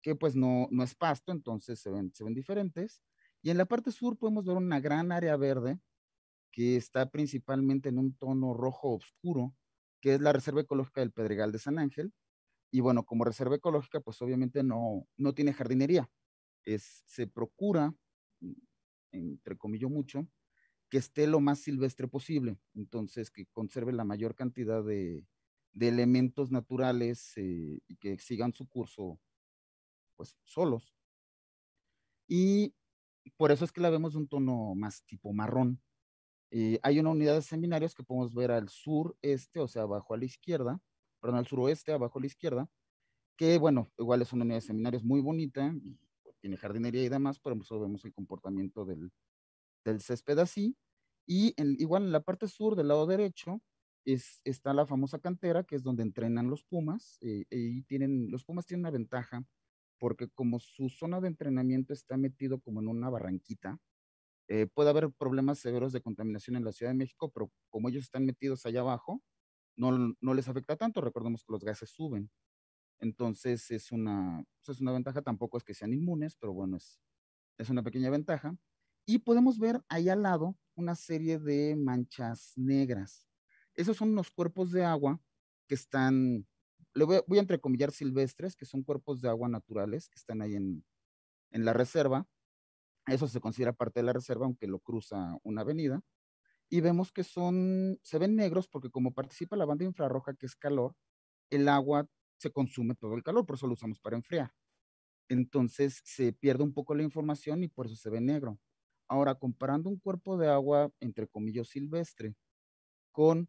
que pues no, no es pasto, entonces se ven, se ven diferentes. Y en la parte sur podemos ver una gran área verde que está principalmente en un tono rojo oscuro, que es la Reserva Ecológica del Pedregal de San Ángel. Y bueno, como reserva ecológica, pues obviamente no, no tiene jardinería. Es, se procura entre comillas, mucho, que esté lo más silvestre posible. Entonces, que conserve la mayor cantidad de, elementos naturales eh, y que sigan su curso pues solos. Y por eso es que la vemos de un tono más tipo marrón. Eh, hay una unidad de seminarios que podemos ver al sureste, o sea, abajo a la izquierda, perdón, al suroeste, abajo a la izquierda, que bueno, igual es una unidad de seminarios muy bonita, y tiene jardinería y demás, pero nosotros vemos el comportamiento del, del césped así. Y igual en la parte sur del lado derecho es, está la famosa cantera, que es donde entrenan los Pumas. Eh, y tienen, los Pumas tienen una ventaja, porque como su zona de entrenamiento está metido como en una barranquita, eh, puede haber problemas severos de contaminación en la Ciudad de México, pero como ellos están metidos allá abajo, no, no les afecta tanto. Recordemos que los gases suben. Entonces es una, pues, es una ventaja, tampoco es que sean inmunes, pero bueno, es, es una pequeña ventaja. Y podemos ver ahí al lado una serie de manchas negras. Esos son los cuerpos de agua que están, le voy, voy, a entrecomillar silvestres, que son cuerpos de agua naturales que están ahí en, en la reserva. Eso se considera parte de la reserva, aunque lo cruza una avenida. Y vemos que son, se ven negros porque como participa la banda infrarroja, que es calor, el agua se consume todo el calor, por eso lo usamos para enfriar. Entonces se pierde un poco la información y por eso se ve negro. Ahora, comparando un cuerpo de agua, entre comillas, silvestre, con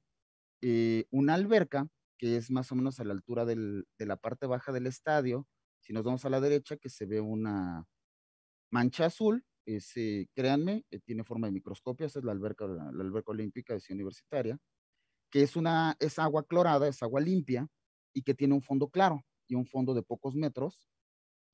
eh, una alberca, que es más o menos a la altura de la parte baja del estadio, si nos vamos a la derecha, que se ve una mancha azul, es, créanme, eh, tiene forma de microscopio, esa es la alberca, la, alberca olímpica de Ciudad Universitaria, que es, una, es agua clorada, es agua limpia, y que tiene un fondo claro y un fondo de pocos metros,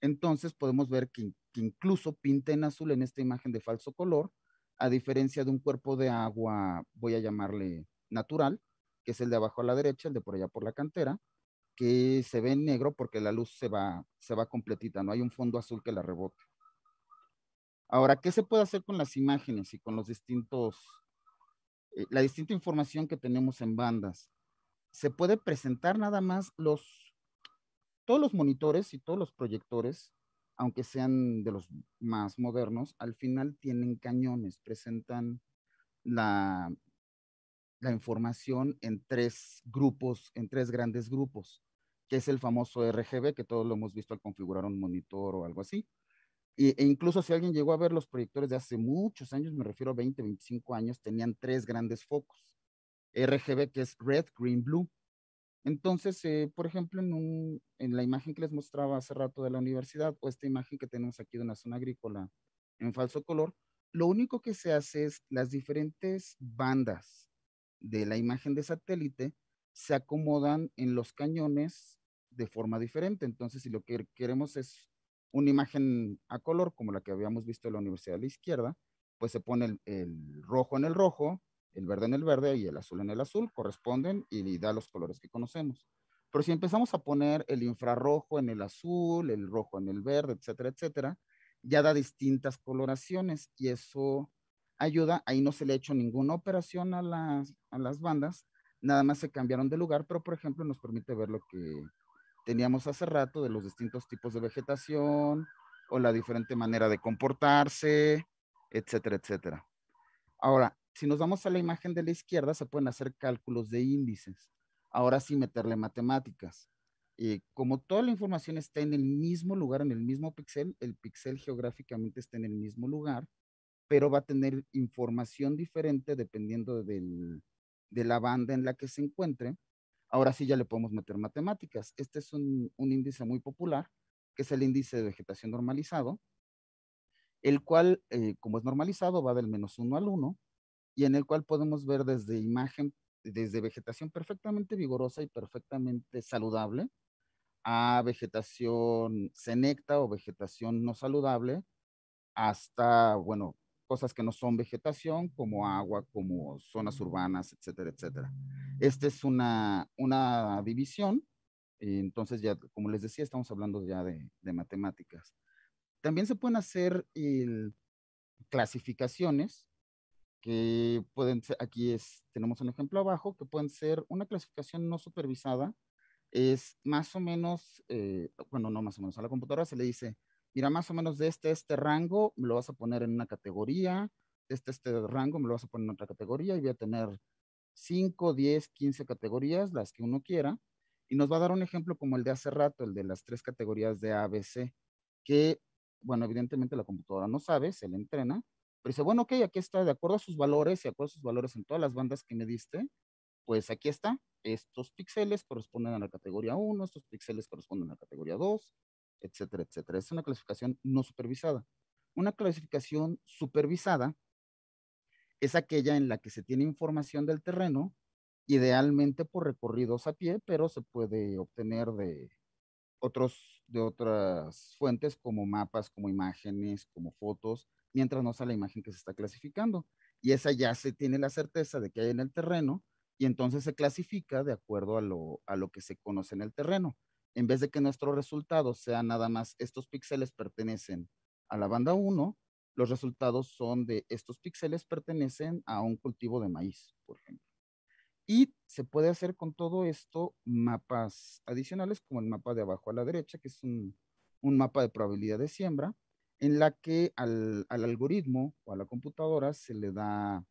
entonces podemos ver que, incluso pinta en azul en esta imagen de falso color, a diferencia de un cuerpo de agua, voy a llamarle natural, que es el de abajo a la derecha, el de por allá por la cantera, que se ve en negro porque la luz se va, se va completita, no hay un fondo azul que la rebote. Ahora, ¿qué se puede hacer con las imágenes y con los distintos, eh, la distinta información que tenemos en bandas? se puede presentar nada más los, todos los monitores y todos los proyectores, aunque sean de los más modernos, al final tienen cañones, presentan la, la información en tres grupos, en tres grandes grupos, que es el famoso RGB, que todos lo hemos visto al configurar un monitor o algo así. e, incluso si alguien llegó a ver los proyectores de hace muchos años, me refiero a 20, 25 años, tenían tres grandes focos. RGB, que es red, green, blue. Entonces, eh, por ejemplo, en, la imagen que les mostraba hace rato de la universidad, o esta imagen que tenemos aquí de una zona agrícola en falso color, lo único que se hace es las diferentes bandas de la imagen de satélite se acomodan en los cañones de forma diferente. Entonces, si lo que queremos es una imagen a color, como la que habíamos visto en la universidad a la izquierda, pues se pone el rojo en el rojo, el verde en el verde y el azul en el azul, corresponden y, da los colores que conocemos. Pero si empezamos a poner el infrarrojo en el azul, el rojo en el verde, etcétera, etcétera, ya da distintas coloraciones y eso ayuda. Ahí no se le ha hecho ninguna operación a las, a las bandas, nada más se cambiaron de lugar, pero por ejemplo nos permite ver lo que teníamos hace rato de los distintos tipos de vegetación o la diferente manera de comportarse, etcétera, etcétera. Ahora, si nos vamos a la imagen de la izquierda, se pueden hacer cálculos de índices. Ahora sí, meterle matemáticas. Eh, como toda la información está en el mismo lugar, en el mismo píxel, el píxel geográficamente está en el mismo lugar, pero va a tener información diferente dependiendo de la banda en la que se encuentre. Ahora sí ya le podemos meter matemáticas. Este es un, índice muy popular, que es el índice de vegetación normalizado, el cual, eh, como es normalizado, va del menos 1 al 1 y en el cual podemos ver desde imagen, desde vegetación perfectamente vigorosa y perfectamente saludable a vegetación senecta o vegetación no saludable, hasta, bueno, cosas que no son vegetación, como agua, como zonas urbanas, etcétera, etcétera. Esta es una, una división, entonces ya, como les decía, estamos hablando ya de, matemáticas. También se pueden hacer clasificaciones que pueden ser, aquí es, tenemos un ejemplo abajo, que pueden ser una clasificación no supervisada, es más o menos, eh, bueno, no más o menos, a la computadora se le dice, mira, más o menos de este, este rango, me lo vas a poner en una categoría, de este, este rango, me lo vas a poner en otra categoría y voy a tener 5, 10, 15 categorías, las que uno quiera, y nos va a dar un ejemplo como el de hace rato, el de las tres categorías de ABC, que, bueno, evidentemente la computadora no sabe, se le entrena, pero pues, dice, bueno, ok, aquí está, de acuerdo a sus valores y de acuerdo a sus valores en todas las bandas que me diste, pues aquí está, estos píxeles corresponden a la categoría 1, estos píxeles corresponden a la categoría 2, etcétera, etcétera. Es una clasificación no supervisada. Una clasificación supervisada es aquella en la que se tiene información del terreno, idealmente por recorridos a pie, pero se puede obtener de, otros, de otras fuentes como mapas, como imágenes, como fotos, mientras no sea la imagen que se está clasificando. Y esa ya se tiene la certeza de que hay en el terreno y entonces se clasifica de acuerdo a lo, que se conoce en el terreno. En vez de que nuestro resultado sea nada más estos píxeles pertenecen a la banda 1, los resultados son de estos píxeles pertenecen a un cultivo de maíz, por ejemplo. Y se puede hacer con todo esto mapas adicionales, como el mapa de abajo a la derecha, que es un mapa de probabilidad de siembra, en la que al, algoritmo o a la computadora se le da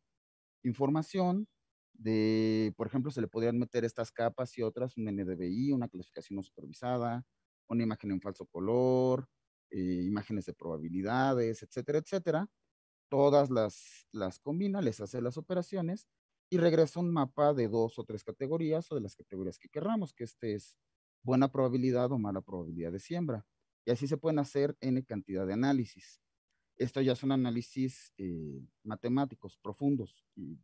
información de, por ejemplo, se le podrían meter estas capas y otras, un NDBI, una clasificación no supervisada, una imagen en falso color, eh, imágenes de probabilidades, etcétera, etcétera. Todas las, las combina, les hace las operaciones y regresa un mapa de dos o tres categorías o de las categorías que querramos, que este es buena probabilidad o mala probabilidad de siembra. Y así se pueden hacer N cantidad de análisis. Estos ya son análisis eh, matemáticos profundos, y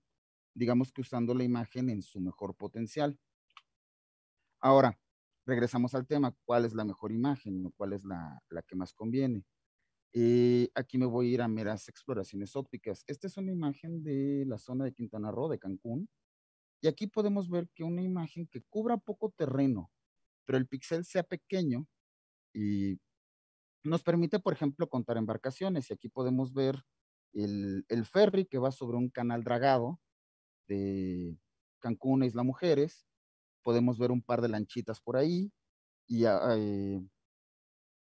digamos que usando la imagen en su mejor potencial. Ahora, regresamos al tema, ¿cuál es la mejor imagen? o ¿Cuál es la, la que más conviene? Eh, aquí me voy a ir a meras exploraciones ópticas. Esta es una imagen de la zona de Quintana Roo, de Cancún. Y aquí podemos ver que una imagen que cubra poco terreno, pero el pixel sea pequeño y nos permite, por ejemplo, contar embarcaciones. Y aquí podemos ver el, ferry que va sobre un canal dragado de Cancún a Isla Mujeres. Podemos ver un par de lanchitas por ahí y ah, eh,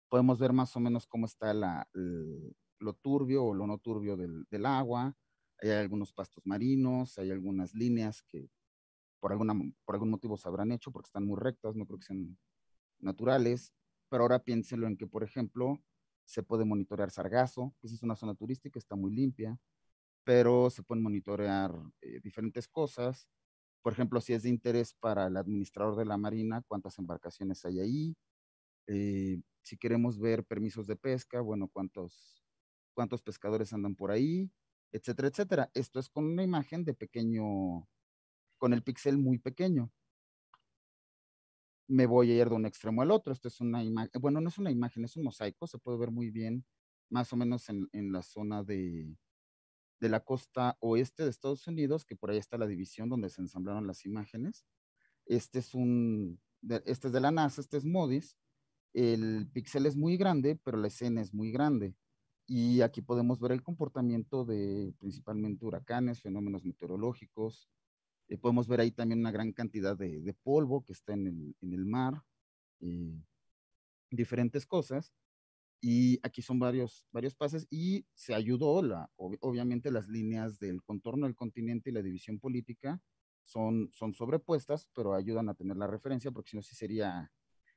podemos ver más o menos cómo está la, lo turbio o lo no turbio del, agua. Hay algunos pastos marinos, hay algunas líneas que por, alguna, por algún motivo se habrán hecho porque están muy rectas, no creo que sean naturales pero ahora piénselo en que, por ejemplo, se puede monitorear sargazo, que es una zona turística, está muy limpia, pero se pueden monitorear eh, diferentes cosas. Por ejemplo, si es de interés para el administrador de la Marina, cuántas embarcaciones hay ahí. Eh, si queremos ver permisos de pesca, bueno, cuántos, cuántos pescadores andan por ahí, etcétera, etcétera. Esto es con una imagen de pequeño, con el píxel muy pequeño me voy a ir de un extremo al otro. Esto es una imagen, bueno, no es una imagen, es un mosaico, se puede ver muy bien, más o menos en, la zona de, de, la costa oeste de Estados Unidos, que por ahí está la división donde se ensamblaron las imágenes. Este es un, este es de la NASA, este es MODIS. El píxel es muy grande, pero la escena es muy grande. Y aquí podemos ver el comportamiento de principalmente huracanes, fenómenos meteorológicos, eh, podemos ver ahí también una gran cantidad de, de polvo que está en el, en el mar, eh, diferentes cosas. Y aquí son varios, varios pases y se ayudó, la, obviamente las líneas del contorno del continente y la división política son, son sobrepuestas, pero ayudan a tener la referencia, porque si no, sí sería,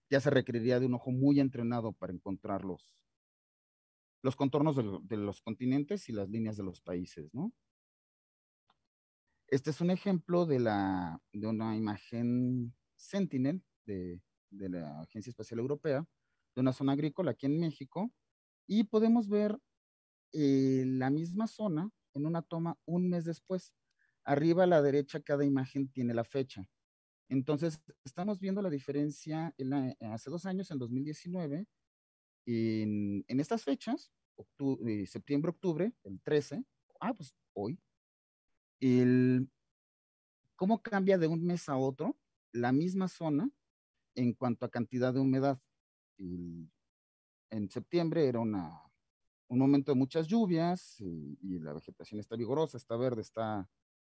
ya se requeriría de un ojo muy entrenado para encontrar los, los contornos de, de los continentes y las líneas de los países, ¿no? Este es un ejemplo de, una imagen Sentinel de, la Agencia Espacial Europea, de una zona agrícola aquí en México, y podemos ver eh, la misma zona en una toma un mes después. Arriba a la derecha cada imagen tiene la fecha. Entonces, estamos viendo la diferencia hace dos años, en 2019, en, en estas fechas, eh, septiembre, octubre, el 13, ah, pues hoy, el, cómo cambia de un mes a otro la misma zona en cuanto a cantidad de humedad. en septiembre era una, un momento de muchas lluvias eh, y, la vegetación está vigorosa, está verde, está,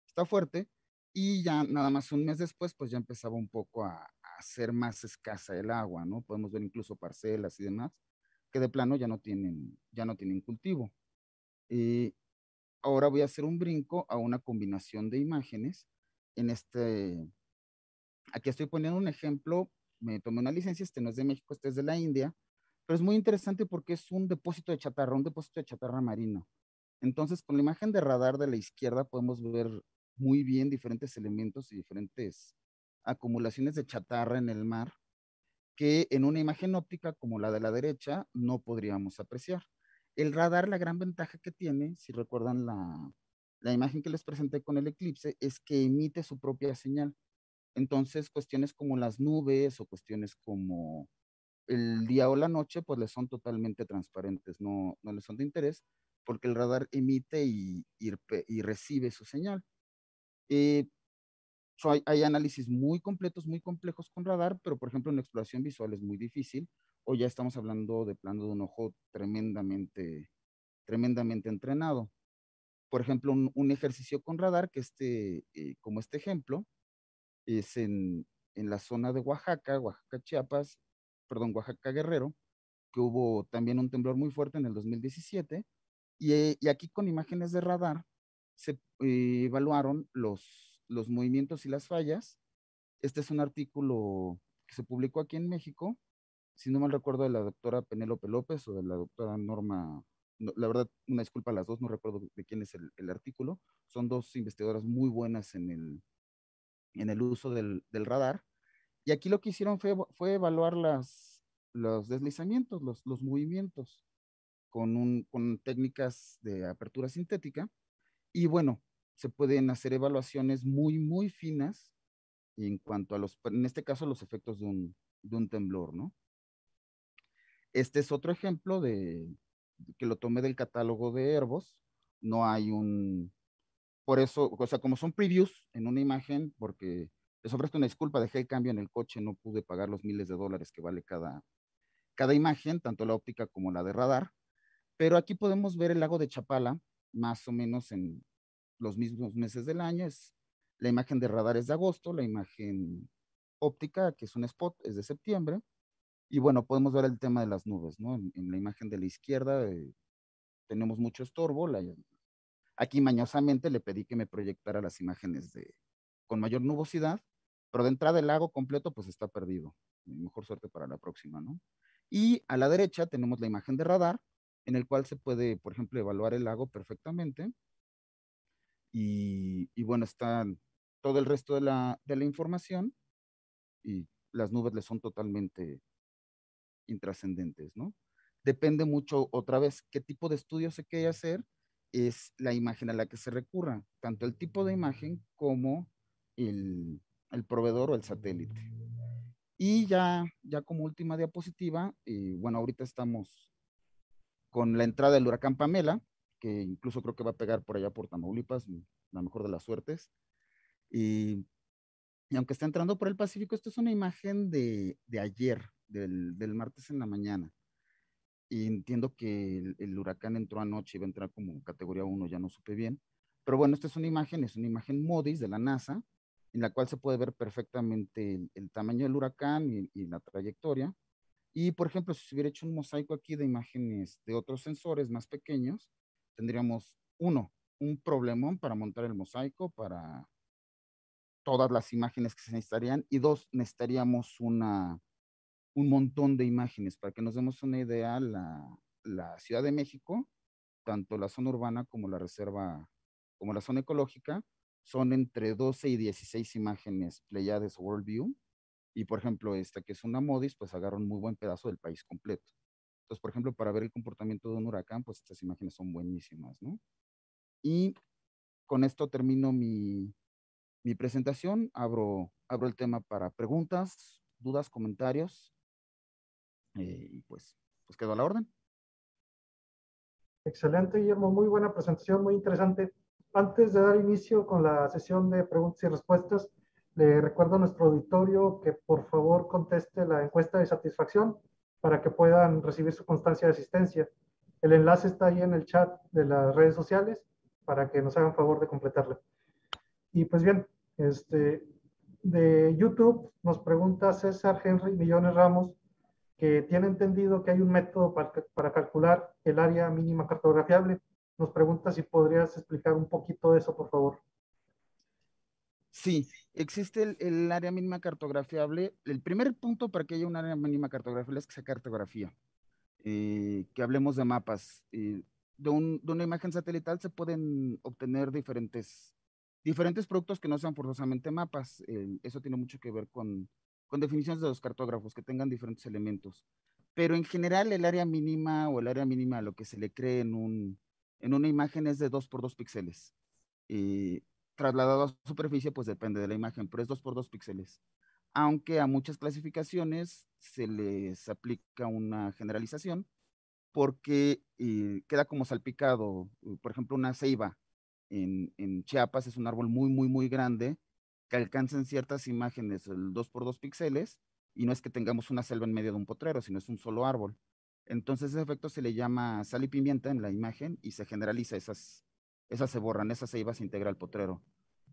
está fuerte. Y ya nada más un mes después, pues ya empezaba un poco a, a ser más escasa el agua, ¿no? Podemos ver incluso parcelas y demás que de plano ya no tienen, ya no tienen cultivo. y eh, Ahora voy a hacer un brinco a una combinación de imágenes. En este, aquí estoy poniendo un ejemplo, me tomé una licencia, este no es de México, este es de la India, pero es muy interesante porque es un depósito de chatarra, un depósito de chatarra marino. Entonces, con la imagen de radar de la izquierda podemos ver muy bien diferentes elementos y diferentes acumulaciones de chatarra en el mar que en una imagen óptica como la de la derecha no podríamos apreciar. El radar, la gran ventaja que tiene, si recuerdan la, la imagen que les presenté con el eclipse, es que emite su propia señal. Entonces, cuestiones como las nubes o cuestiones como el día o la noche, pues les son totalmente transparentes, no, no les son de interés, porque el radar emite y, y, recibe su señal. Eh, hay, análisis muy completos, muy complejos con radar, pero por ejemplo en exploración visual es muy difícil o ya estamos hablando de plano de un ojo tremendamente, tremendamente entrenado. Por ejemplo, un, ejercicio con radar, que este, eh, como este ejemplo, es en, en la zona de Oaxaca, Oaxaca Chiapas, perdón, Oaxaca Guerrero, que hubo también un temblor muy fuerte en el 2017, y, eh, y aquí con imágenes de radar se eh, evaluaron los, los movimientos y las fallas. Este es un artículo que se publicó aquí en México si no mal recuerdo, de la doctora Penélope López o de la doctora Norma, la verdad, una disculpa a las dos, no recuerdo de quién es el, artículo, son dos investigadoras muy buenas en el, en el uso del, radar. Y aquí lo que hicieron fue, evaluar las, los deslizamientos, los, movimientos, con, un, con técnicas de apertura sintética. Y bueno, se pueden hacer evaluaciones muy, muy finas en cuanto a los, en este caso, los efectos de un temblor, ¿no? Este es otro ejemplo de que lo tomé del catálogo de Herbos. No hay un, por eso, o sea, como son previews en una imagen, porque les ofrezco una disculpa, dejé el cambio en el coche, no pude pagar los miles de dólares que vale cada, cada imagen, tanto la óptica como la de radar. Pero aquí podemos ver el lago de Chapala, más o menos en los mismos meses del año. Es, la imagen de radar es de agosto, la imagen óptica, que es un spot, es de septiembre. Y bueno, podemos ver el tema de las nubes, ¿no? En, la imagen de la izquierda eh, tenemos mucho estorbo. La, aquí mañosamente le pedí que me proyectara las imágenes de, con mayor nubosidad, pero de entrada el lago completo pues está perdido. Mejor suerte para la próxima, ¿no? Y a la derecha tenemos la imagen de radar, en el cual se puede, por ejemplo, evaluar el lago perfectamente. Y, bueno, está todo el resto de la, de la información y las nubes le son totalmente intrascendentes, ¿no? Depende mucho, otra vez, qué tipo de estudio se quiere hacer, es la imagen a la que se recurra, tanto el tipo de imagen como el, proveedor o el satélite. Y ya, ya como última diapositiva, y eh, bueno, ahorita estamos con la entrada del huracán Pamela, que incluso creo que va a pegar por allá por Tamaulipas, la mejor de las suertes. Y, aunque está entrando por el Pacífico, esto es una imagen de, de ayer, del, martes en la mañana. Y entiendo que el, huracán entró anoche, y va a entrar como categoría 1, ya no supe bien. Pero bueno, esta es una imagen, es una imagen MODIS de la NASA, en la cual se puede ver perfectamente el, tamaño del huracán y, y, la trayectoria. Y, por ejemplo, si se hubiera hecho un mosaico aquí de imágenes de otros sensores más pequeños, tendríamos uno, un problemón para montar el mosaico, para todas las imágenes que se necesitarían, y dos, necesitaríamos una, un montón de imágenes. Para que nos demos una idea, la, la Ciudad de México, tanto la zona urbana como la reserva, como la zona ecológica, son entre 12 y 16 imágenes Playades Worldview, Y por ejemplo, esta que es una Modis, pues agarra un muy buen pedazo del país completo. Entonces, por ejemplo, para ver el comportamiento de un huracán, pues estas imágenes son buenísimas, ¿no? Y con esto termino mi, mi presentación. Abro, abro el tema para preguntas, dudas, comentarios. Eh, y pues, pues quedó la orden. Excelente, Guillermo. Muy buena presentación, muy interesante. Antes de dar inicio con la sesión de preguntas y respuestas, le recuerdo a nuestro auditorio que por favor conteste la encuesta de satisfacción para que puedan recibir su constancia de asistencia. El enlace está ahí en el chat de las redes sociales para que nos hagan favor de completarla. Y pues bien, este, de YouTube nos pregunta César Henry Millones Ramos que tiene entendido que hay un método para, calcular el área mínima cartografiable. Nos pregunta si podrías explicar un poquito eso, por favor. Sí, existe el, área mínima cartografiable. El primer punto para que haya un área mínima cartografiable es que sea cartografía. Eh, que hablemos de mapas. Eh, de, una imagen satelital se pueden obtener diferentes, diferentes productos que no sean forzosamente mapas. eso tiene mucho que ver con con definiciones de los cartógrafos que tengan diferentes elementos. Pero en general el área mínima o el área mínima a lo que se le cree en, en una imagen es de 2 por 2 píxeles. Y trasladado a superficie, pues depende de la imagen, pero es 2 por 2 píxeles. Aunque a muchas clasificaciones se les aplica una generalización porque eh, queda como salpicado, por ejemplo, una ceiba en, en Chiapas es un árbol muy, muy, muy grande que alcancen ciertas imágenes, el 2 x 2 píxeles, y no es que tengamos una selva en medio de un potrero, sino es un solo árbol. Entonces ese efecto se le llama sal y pimienta en la imagen y se generaliza, esas, esas se borran, esas se iba a integrar al potrero.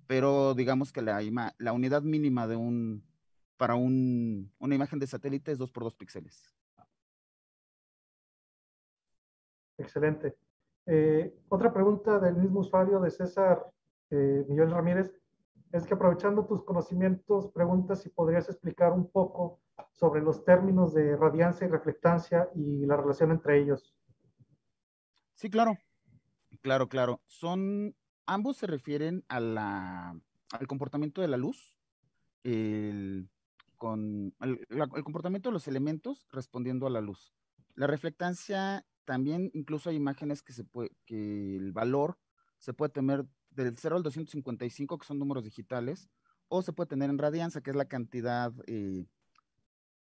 Pero digamos que la, la unidad mínima de un, para una imagen de satélite es 2 por 2 píxeles. Excelente. Eh, otra pregunta del mismo usuario de César eh, Miguel Ramírez es que aprovechando tus conocimientos, preguntas si podrías explicar un poco sobre los términos de radiancia y reflectancia y la relación entre ellos. Sí, claro. Claro, claro. Son, ambos se refieren al comportamiento de la luz, el, con, el, comportamiento de los elementos respondiendo a la luz. La reflectancia también, incluso hay imágenes que, se que el valor se puede tener del 0 al 255, que son números digitales, o se puede tener en radianza, que es la cantidad... Eh,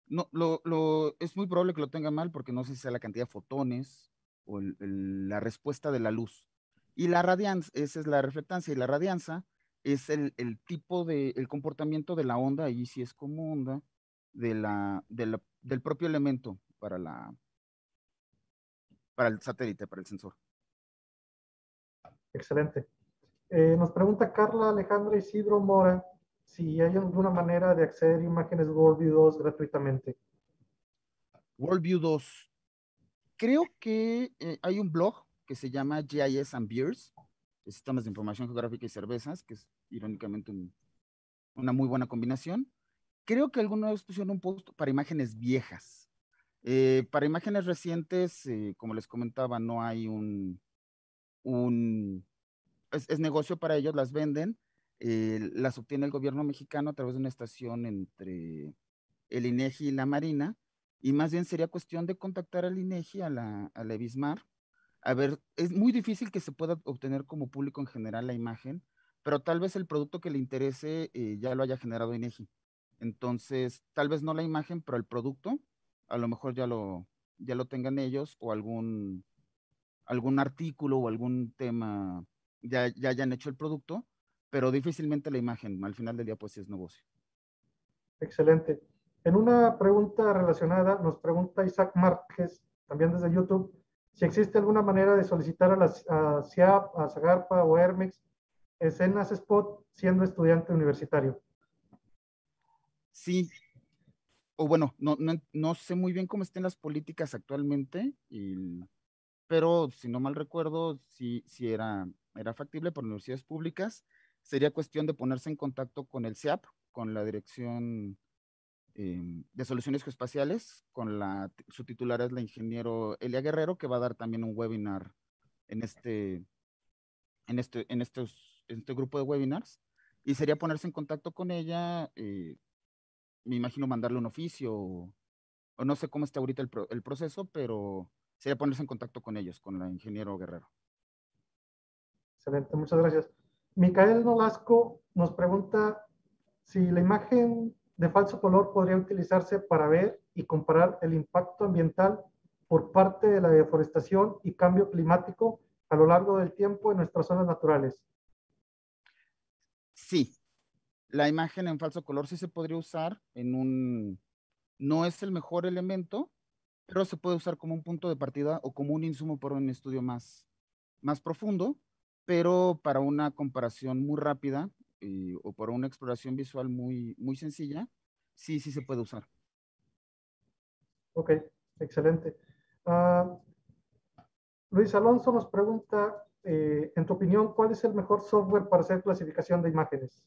no, lo, lo, es muy probable que lo tenga mal porque no sé si sea la cantidad de fotones o la respuesta de la luz. Y la radianza, esa es la reflectancia, y la radianza es el, tipo de, el comportamiento de la onda, y si es como onda, de del propio elemento para, la, para el satélite, para el sensor. Excelente. Eh, nos pregunta Carla Alejandra Isidro Mora si hay alguna manera de acceder a imágenes WorldView 2 gratuitamente. WorldView 2. Creo que eh, hay un blog que se llama GIS and Beers, Sistemas de Información Geográfica y Cervezas, que es irónicamente una muy buena combinación. Creo que alguna vez pusieron un post para imágenes viejas. Eh, para imágenes recientes, como les comentaba, no hay un, un es, negocio para ellos, las venden, eh, las obtiene el gobierno mexicano a través de una estación entre el INEGI y la Marina, y más bien sería cuestión de contactar al INEGI, a la, a A ver, es muy difícil que se pueda obtener como público en general la imagen, pero tal vez el producto que le interese eh, ya lo haya generado INEGI. Entonces, tal vez no la imagen, pero el producto, a lo mejor ya lo, ya lo tengan ellos o algún, algún artículo o algún tema ya, hayan hecho el producto, pero difícilmente la imagen, al final del día, pues sí es negocio. Excelente. En una pregunta relacionada, nos pregunta Isaac Márquez, también desde YouTube, si existe alguna manera de solicitar a la a Zagarpa o a Hermex escenas spot siendo estudiante universitario. Sí. O bueno, no, sé muy bien cómo estén las políticas actualmente, pero si no mal recuerdo, si sí era era factible por universidades públicas, sería cuestión de ponerse en contacto con el CIAP, con la Dirección em, de Soluciones Geoespaciales, con la, su titular es la ingeniero Elia Guerrero, que va a dar también un webinar en este, en este, en estos, en este grupo de webinars, y sería ponerse en contacto con ella, eh, me imagino mandarle un oficio, o, no sé cómo está ahorita el proceso, pero sería ponerse en contacto con ellos, con la ingeniero Guerrero. Excelente, muchas gracias. Micael Nolasco nos pregunta si la imagen de falso color podría utilizarse para ver y comparar el impacto ambiental por parte de la deforestación y cambio climático a lo largo del tiempo en nuestras zonas naturales. Sí, la imagen en falso color sí se podría usar en un, no es el mejor elemento, pero se puede usar como un punto de partida o como un insumo para un estudio más, más profundo pero para una comparación muy rápida eh, o para una exploración visual muy, muy sencilla, sí, sí se puede usar. Ok, excelente. Ah, Luis Alonso nos pregunta, eh, en tu opinión, ¿cuál es el mejor software para hacer clasificación de imágenes?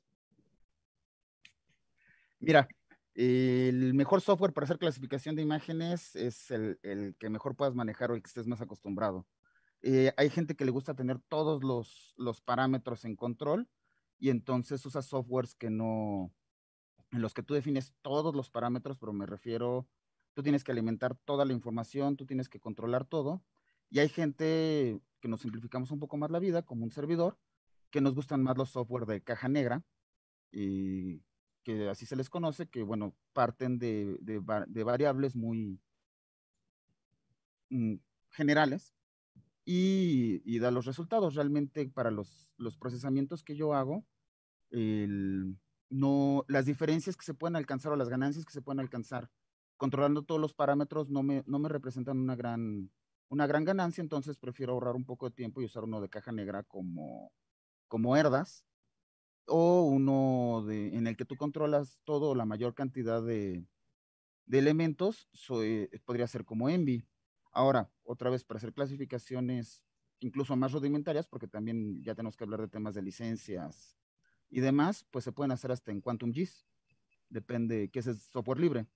Mira, el mejor software para hacer clasificación de imágenes es el, el que mejor puedas manejar o el que estés más acostumbrado. Eh, hay gente que le gusta tener todos los, parámetros en control y entonces usa softwares que no, en los que tú defines todos los parámetros, pero me refiero, tú tienes que alimentar toda la información, tú tienes que controlar todo. Y hay gente que nos simplificamos un poco más la vida, como un servidor, que nos gustan más los software de caja negra, y que así se les conoce, que bueno, parten de, variables muy mm, generales y, da los resultados. Realmente para los, los procesamientos que yo hago, el, no, las diferencias que se pueden alcanzar o las ganancias que se pueden alcanzar controlando todos los parámetros no me, no me representan una gran, una gran ganancia, entonces prefiero ahorrar un poco de tiempo y usar uno de caja negra como, como herdas o uno de, en el que tú controlas todo, la mayor cantidad de, de elementos, podría ser como Envy. Ahora, otra vez, para hacer clasificaciones incluso más rudimentarias, porque también ya tenemos que hablar de temas de licencias y demás, pues se pueden hacer hasta en Quantum GIS. Depende qué es el software libre.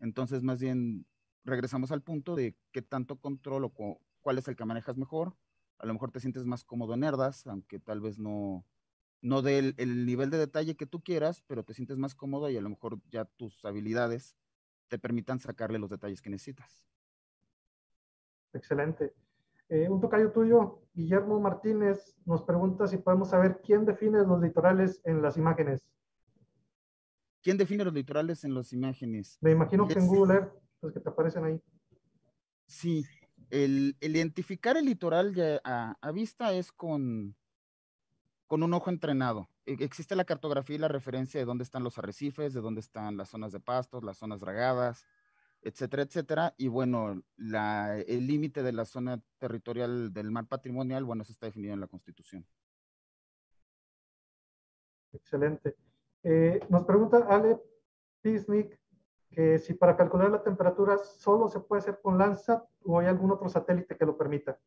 Entonces, más bien, regresamos al punto de qué tanto control o cuál es el que manejas mejor. A lo mejor te sientes más cómodo en Erdas, aunque tal vez no, dé el nivel de detalle que tú quieras, pero te sientes más cómodo y a lo mejor ya tus habilidades te permitan sacarle los detalles que necesitas. Excelente. Eh, un tocayo tuyo, Guillermo Martínez, nos pregunta si podemos saber quién define los litorales en las imágenes. ¿Quién define los litorales en las imágenes? Me imagino que en Google Earth, los que te aparecen ahí. Sí, el, identificar el litoral a, vista es con, con un ojo entrenado. E, existe la cartografía y la referencia de dónde están los arrecifes, de dónde están las zonas de pastos, las zonas dragadas, etcétera, etcétera. Y bueno, el límite de la zona territorial del mar patrimonial, bueno, eso está definido en la Constitución. Excelente. Eh, nos pregunta Ale Pisnik que si para calcular la temperatura solo se puede hacer con Landsat o hay algún otro satélite que lo permita.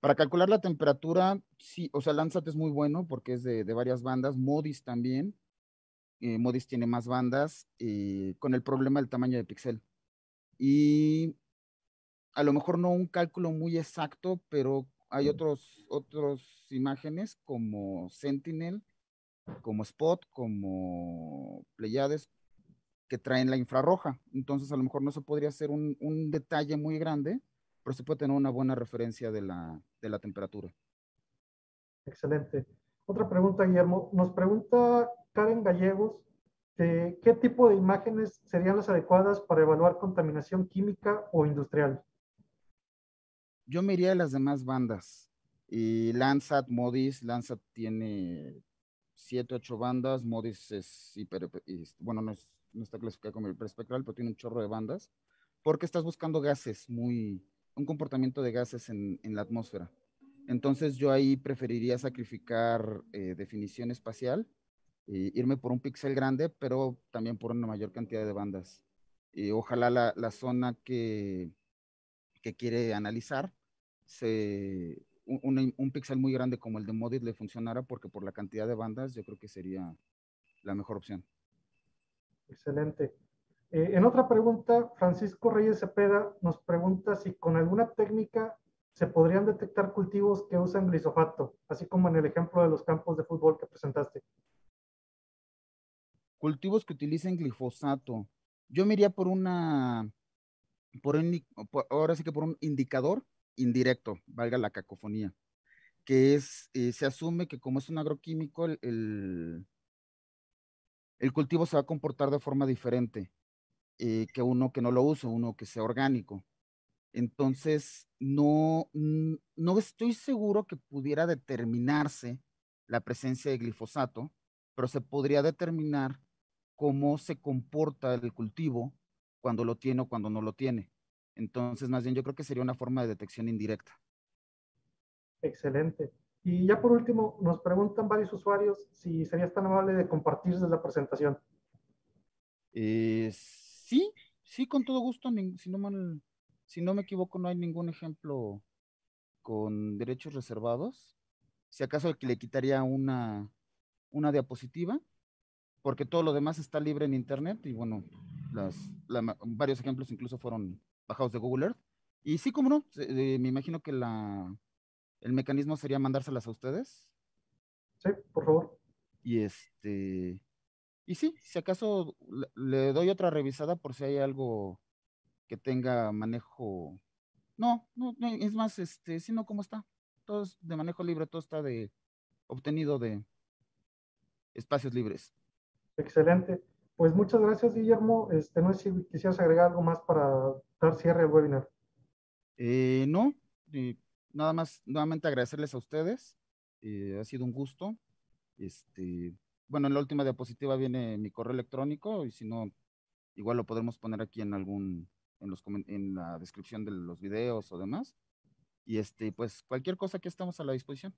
Para calcular la temperatura, sí, o sea, Landsat es muy bueno porque es de varias bandas, MODIS también, eh, Modis tiene más bandas eh, con el problema del tamaño de píxel Y a lo mejor no un cálculo muy exacto, pero hay otros, otros imágenes como Sentinel, como Spot, como Pleiades, que traen la infrarroja. Entonces a lo mejor no se podría hacer un, detalle muy grande, pero se puede tener una buena referencia de la, de la temperatura. Excelente. Otra pregunta, Guillermo. Nos pregunta en Gallegos, eh, ¿qué tipo de imágenes serían las adecuadas para evaluar contaminación química o industrial? Yo me iría a las demás bandas. Y Landsat, Modis, Landsat tiene siete, ocho bandas. Modis es hiper, bueno, no, está clasificado como hiperespectral, pero tiene un chorro de bandas. Porque estás buscando gases muy, un comportamiento de gases en, en la atmósfera. Entonces yo ahí preferiría sacrificar eh, definición espacial irme por un píxel grande, pero también por una mayor cantidad de bandas. Y ojalá la, la zona que, que, quiere analizar, se, un, un, muy grande como el de Modit le funcionara, porque por la cantidad de bandas yo creo que sería la mejor opción. Excelente. Eh, en otra pregunta, Francisco Reyes Cepeda nos pregunta si con alguna técnica se podrían detectar cultivos que usan glisofato, así como en el ejemplo de los campos de fútbol que presentaste cultivos que utilicen glifosato. Yo me iría por una, por, un, ahora sí que por un indicador indirecto, valga la cacofonía, que es, eh, se asume que como es un agroquímico, el, el, cultivo se va a comportar de forma diferente eh, que uno que no lo use, uno que sea orgánico. Entonces, no, no estoy seguro que pudiera determinarse la presencia de glifosato, pero se podría determinar cómo se comporta el cultivo cuando lo tiene o cuando no lo tiene. Entonces, más bien yo creo que sería una forma de detección indirecta. Excelente. Y ya por último, nos preguntan varios usuarios si serías tan amable de compartirles la presentación. Eh, sí, sí, con todo gusto. Si no, si no me equivoco, no hay ningún ejemplo con derechos reservados. Si acaso le quitaría una, una diapositiva porque todo lo demás está libre en Internet y bueno, las, varios ejemplos incluso fueron bajados de Google Earth. Y sí, ¿cómo no, eh, me imagino que la, el mecanismo sería mandárselas a ustedes. Sí, por favor. Y este... Y sí, si acaso le doy otra revisada por si hay algo que tenga manejo. No, no, es más, este, sino ¿cómo está. Todo es de manejo libre, todo está de obtenido de espacios libres. Excelente. Pues muchas gracias, Guillermo. Este, no sé si quisieras agregar algo más para dar cierre al webinar. Eh, no, nada más nuevamente agradecerles a ustedes. Eh, ha sido un gusto. Este, bueno, en la última diapositiva viene mi correo electrónico y si no, igual lo podemos poner aquí en algún, en, los, en la descripción de los videos o demás. Y este, pues cualquier cosa que estamos a la disposición.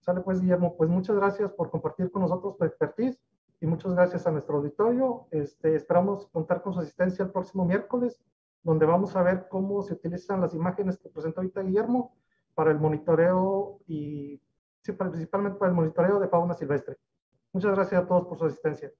Sale pues, Guillermo, pues muchas gracias por compartir con nosotros tu expertise y muchas gracias a nuestro auditorio. Este, esperamos contar con su asistencia el próximo miércoles, donde vamos a ver cómo se utilizan las imágenes que presentó ahorita Guillermo para el monitoreo y principalmente para el monitoreo de fauna silvestre. Muchas gracias a todos por su asistencia.